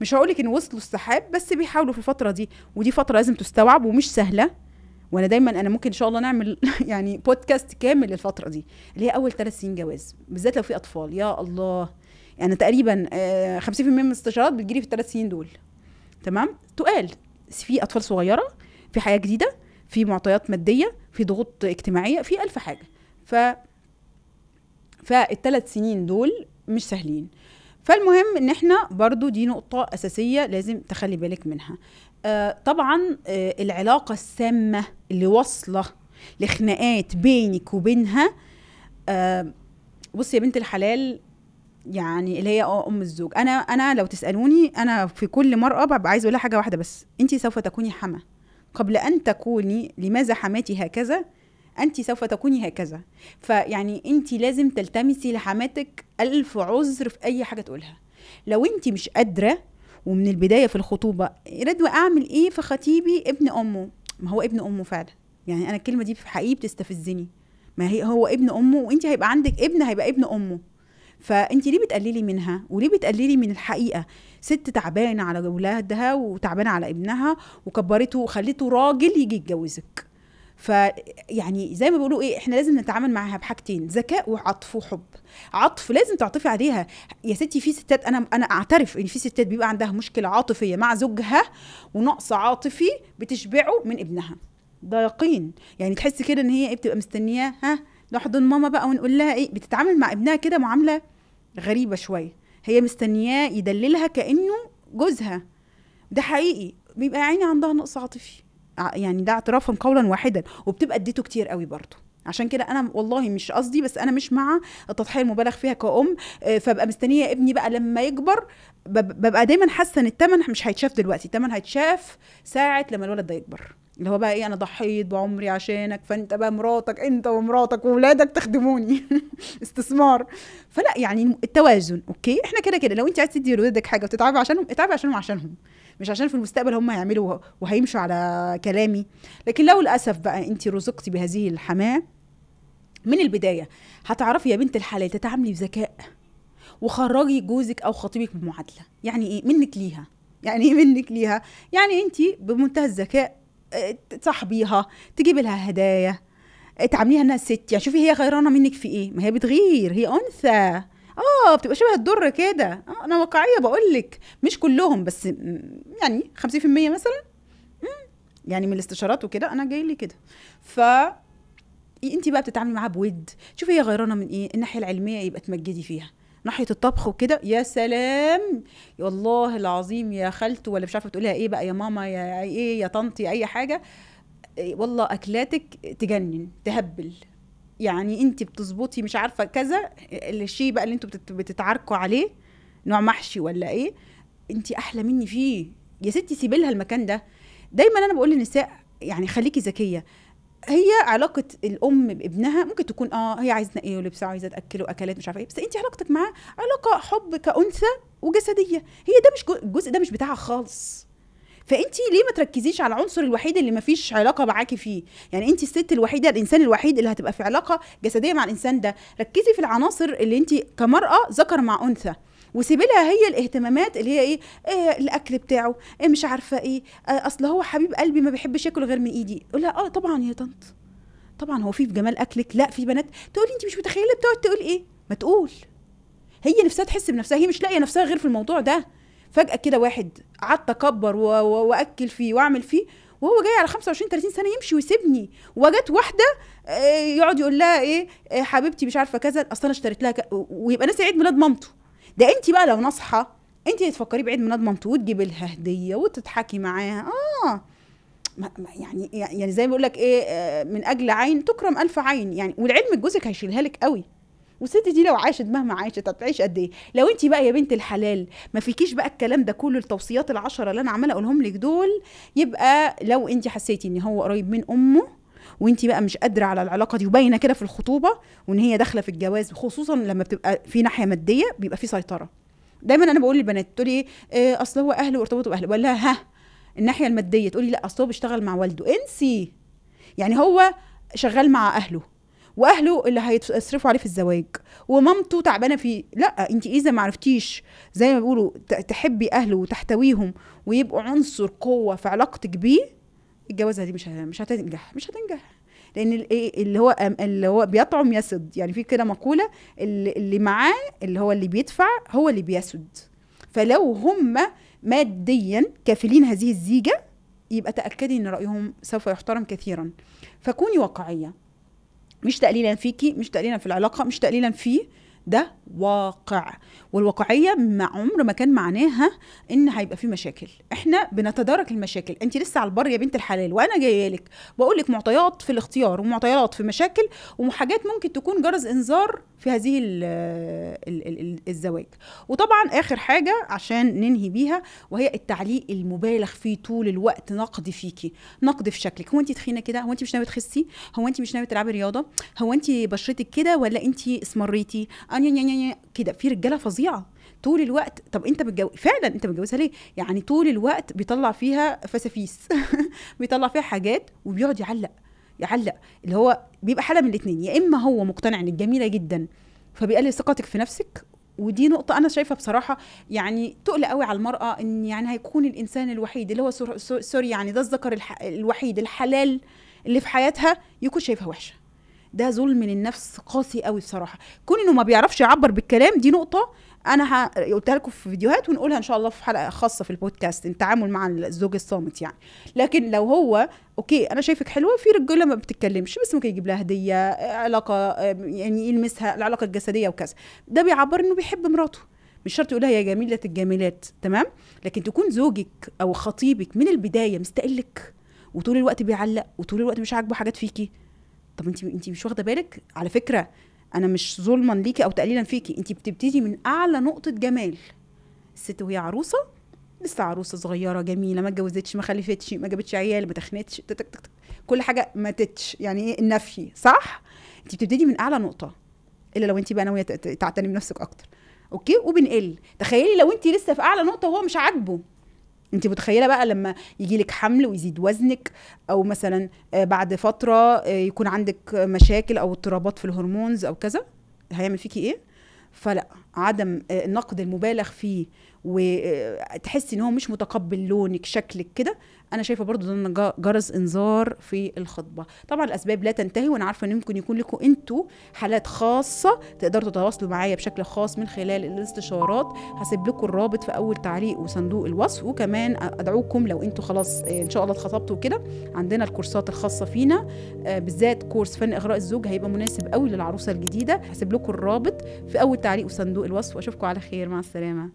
مش هقول لك ان وصلوا السحاب بس بيحاولوا في الفتره دي ودي فتره لازم تستوعب ومش سهله وانا دايما انا ممكن ان شاء الله نعمل يعني بودكاست كامل للفتره دي اللي هي اول ثلاث سنين جواز بالذات لو في اطفال يا الله يعني تقريبا 50% آه، من الاستشارات بتجيلي في الثلاث سنين دول تمام تقال في اطفال صغيره في حياه جديده في معطيات ماديه في ضغوط اجتماعيه في الف حاجه ف فالثلاث سنين دول مش سهلين فالمهم ان احنا برضو دي نقطة اساسية لازم تخلي بالك منها آه طبعا آه العلاقة السامة اللي واصلة لخناقات بينك وبينها آه بصي يا بنت الحلال يعني اللي هي اه ام الزوج انا انا لو تسالوني انا في كل مراه ببقى عايزه اقول حاجه واحده بس انت سوف تكوني حما قبل ان تكوني لماذا حماتي هكذا انت سوف تكوني هكذا فيعني انت لازم تلتمسي لحماتك الف عذر في اي حاجه تقولها لو انت مش قادره ومن البدايه في الخطوبه ردوا اعمل ايه في خطيبي ابن امه ما هو ابن امه فعلا يعني انا الكلمه دي في حقيقي بتستفزني ما هي هو ابن امه وانت هيبقى عندك ابن هيبقى ابن امه فانت ليه بتقللي منها وليه بتقللي من الحقيقه ست تعبانه على اولادها وتعبانه على ابنها وكبرته وخليته راجل يجي يتجوزك فيعني زي ما بيقولوا ايه احنا لازم نتعامل معاها بحاجتين ذكاء وعطف وحب عطف لازم تعطفي عليها يا ستي في ستات انا انا اعترف ان في ستات بيبقى عندها مشكله عاطفيه مع زوجها ونقص عاطفي بتشبعه من ابنها ده يقين يعني تحس كده ان هي إيه، بتبقى مستنياه ها نحضن ماما بقى ونقول لها ايه بتتعامل مع ابنها كده معامله غريبه شويه هي مستنياه يدللها كانه جوزها ده حقيقي بيبقى عيني عندها نقص عاطفي يعني ده اعترافا قولا واحدا وبتبقى اديته كتير قوي برضه عشان كده انا والله مش قصدي بس انا مش مع التضحيه المبالغ فيها كأم آه، فببقى مستنيه ابني بقى لما يكبر ببقى دايما حاسه ان الثمن مش هيتشاف دلوقتي الثمن هيتشاف ساعه لما الولد ده يكبر اللي هو بقى ايه انا ضحيت بعمري عشانك فانت بقى مراتك انت ومراتك واولادك تخدموني استثمار فلا يعني التوازن اوكي احنا كده كده لو انت عايز تدي لولادك حاجه وتتعبي عشانهم اتعبي عشانهم عشانهم مش عشان في المستقبل هم هيعملوا وهيمشوا على كلامي لكن لو للاسف بقى انت رزقتي بهذه الحماه من البدايه هتعرفي يا بنت الحلال تتعاملي بذكاء وخرجي جوزك او خطيبك من يعني ايه منك ليها يعني ايه منك ليها يعني انت بمنتهى الذكاء تصاحبيها تجيبي لها هدايا تعامليها انها ست يعني شوفي هي غيرانه منك في ايه ما هي بتغير هي انثى اه بتبقى شبه الدر كده آه انا واقعيه بقول لك مش كلهم بس يعني 50% مثلا يعني من الاستشارات وكده انا جاي لي كده ف انت بقى بتتعاملي معاها بود شوفي هي غيرانه من ايه الناحيه العلميه يبقى تمجدي فيها ناحيه الطبخ وكده يا سلام والله العظيم يا خالته ولا مش عارفه بتقولها ايه بقى يا ماما يا ايه يا طنطي اي حاجه إيه، والله اكلاتك تجنن تهبل يعني انت بتظبطي مش عارفه كذا الشيء بقى اللي انتوا بتتعاركوا عليه نوع محشي ولا ايه انت احلى مني فيه يا ستي سيبي لها المكان ده دايما انا بقول للنساء يعني خليكي ذكيه هي علاقه الام بابنها ممكن تكون اه هي عايزه تنقيه ولبسة عايزه تاكله اكلات مش عارفه ايه بس انت علاقتك معاه علاقه حب كانثى وجسديه هي ده مش الجزء ده مش بتاعها خالص فانت ليه ما تركزيش على العنصر الوحيد اللي ما فيش علاقه معاكي فيه يعني انت الست الوحيده الانسان الوحيد اللي هتبقى في علاقه جسديه مع الانسان ده ركزي في العناصر اللي انت كمراه ذكر مع انثى وسيب لها هي الاهتمامات اللي هي ايه, إيه الاكل بتاعه إيه مش عارفه ايه آه، اصل هو حبيب قلبي ما بيحبش ياكل غير من ايدي اقول لها اه طبعا يا طنط طبعا هو في في جمال اكلك لا في بنات تقولي انت مش متخيله بتقعد تقول ايه ما تقول هي نفسها تحس بنفسها هي مش لاقيه نفسها غير في الموضوع ده فجاه كده واحد قعدت اكبر واكل فيه واعمل فيه وهو جاي على 25 30 سنه يمشي ويسيبني وجت واحده آه، يقعد يقول لها ايه آه، حبيبتي مش عارفه كذا اصل انا اشتريت لها ويبقى ناس عيد ميلاد مامته ده انت بقى لو ناصحه انت تفكري بعيد ميلاد مامته وتجيبي لها هديه وتضحكي معاها اه ما يعني يعني زي ما بقول لك ايه آه، من اجل عين تكرم الف عين يعني والعلم جوزك هيشيلها لك قوي والست دي لو عاشت مهما عاشت هتعيش قد ايه لو انت بقى يا بنت الحلال ما فيكيش بقى الكلام ده كل التوصيات العشرة اللي انا عماله اقولهم لك دول يبقى لو انت حسيتي ان هو قريب من امه وانت بقى مش قادره على العلاقه دي وباينه كده في الخطوبه وان هي داخله في الجواز خصوصا لما بتبقى في ناحيه ماديه بيبقى في سيطره دايما انا بقول للبنات تقول لي إيه اصل هو اهله وارتبطوا باهله بقول لها ها الناحيه الماديه تقول لي لا اصل هو بيشتغل مع والده انسي يعني هو شغال مع اهله واهله اللي هيصرفوا عليه في الزواج ومامته تعبانه فيه لا انت إيه اذا ما عرفتيش زي ما بيقولوا تحبي اهله وتحتويهم ويبقوا عنصر قوه في علاقتك بيه الجوازه دي مش مش هتنجح مش هتنجح لان الايه اللي هو اللي هو بيطعم يسد يعني في كده مقوله اللي, اللي معاه اللي هو اللي بيدفع هو اللي بيسد فلو هم ماديا كافلين هذه الزيجه يبقى تاكدي ان رايهم سوف يحترم كثيرا فكوني واقعيه مش تقليلا فيكي مش تقليلا في العلاقه مش تقليلا فيه ده واقع والواقعيه ما عمر ما كان معناها ان هيبقى في مشاكل احنا بنتدارك المشاكل انت لسه على البر يا بنت الحلال وانا جايه لك بقول لك معطيات في الاختيار ومعطيات في مشاكل وحاجات ممكن تكون جرس انذار في هذه الـ الـ الـ الزواج وطبعا اخر حاجه عشان ننهي بيها وهي التعليق المبالغ فيه طول الوقت نقد فيكي نقد في شكلك هو انت تخينه كده هو انت مش ناويه تخسي هو انت مش ناويه تلعبي رياضه هو انت بشرتك كده ولا انت اسمريتي اه، يا كده في رجاله فظيعه طول الوقت طب انت متجوز فعلا انت متجوزها ليه يعني طول الوقت بيطلع فيها فسافيس بيطلع فيها حاجات وبيقعد يعلق يعلق اللي هو بيبقى حاله من الاثنين يا اما هو مقتنع انك جميله جدا فبيقلل ثقتك في نفسك ودي نقطة أنا شايفة بصراحة يعني تقلق قوي على المرأة إن يعني هيكون الإنسان الوحيد اللي هو سوري يعني ده الذكر الوحيد الحلال اللي في حياتها يكون شايفها وحشة ده ظلم للنفس قاسي قوي بصراحه كون انه ما بيعرفش يعبر بالكلام دي نقطه انا قلتها لكم في فيديوهات ونقولها ان شاء الله في حلقه خاصه في البودكاست التعامل مع الزوج الصامت يعني لكن لو هو اوكي انا شايفك حلوه في رجاله ما بتتكلمش بس ممكن يجيب لها هديه علاقه يعني يلمسها العلاقه الجسديه وكذا ده بيعبر انه بيحب مراته مش شرط يقولها يا جميله الجميلات تمام لكن تكون زوجك او خطيبك من البدايه مستقلك وطول الوقت بيعلق وطول الوقت مش عاجبه حاجات فيكي طب انت انت مش واخده بالك على فكره انا مش ظلما ليكي او تقليلا فيكي انت بتبتدي من اعلى نقطه جمال الست وهي عروسه لسه عروسه صغيره جميله ما اتجوزتش ما خلفتش ما جابتش عيال ما تخنتش كل حاجه ماتتش يعني ايه النفي صح انت بتبتدي من اعلى نقطه الا لو انت بقى ناويه تعتني بنفسك اكتر اوكي وبنقل تخيلي لو انت لسه في اعلى نقطه وهو مش عاجبه انت متخيله بقى لما يجي لك حمل ويزيد وزنك او مثلا آه، بعد فتره آه، يكون عندك مشاكل او اضطرابات في الهرمونز او كذا هيعمل فيكي ايه فلا عدم آه، النقد المبالغ فيه وتحسي ان هو مش متقبل لونك شكلك كده انا شايفه برضو ده جرس انذار في الخطبه طبعا الاسباب لا تنتهي وانا عارفه ان ممكن يكون لكم انتوا حالات خاصه تقدروا تتواصلوا معايا بشكل خاص من خلال الاستشارات هسيب لكم الرابط في اول تعليق وصندوق الوصف وكمان ادعوكم لو انتوا خلاص آه، ان شاء الله اتخطبتوا كده عندنا الكورسات الخاصه فينا آه، بالذات كورس فن اغراء الزوج هيبقى مناسب قوي للعروسه الجديده هسيب لكم الرابط في اول تعليق وصندوق الوصف واشوفكم على خير مع السلامه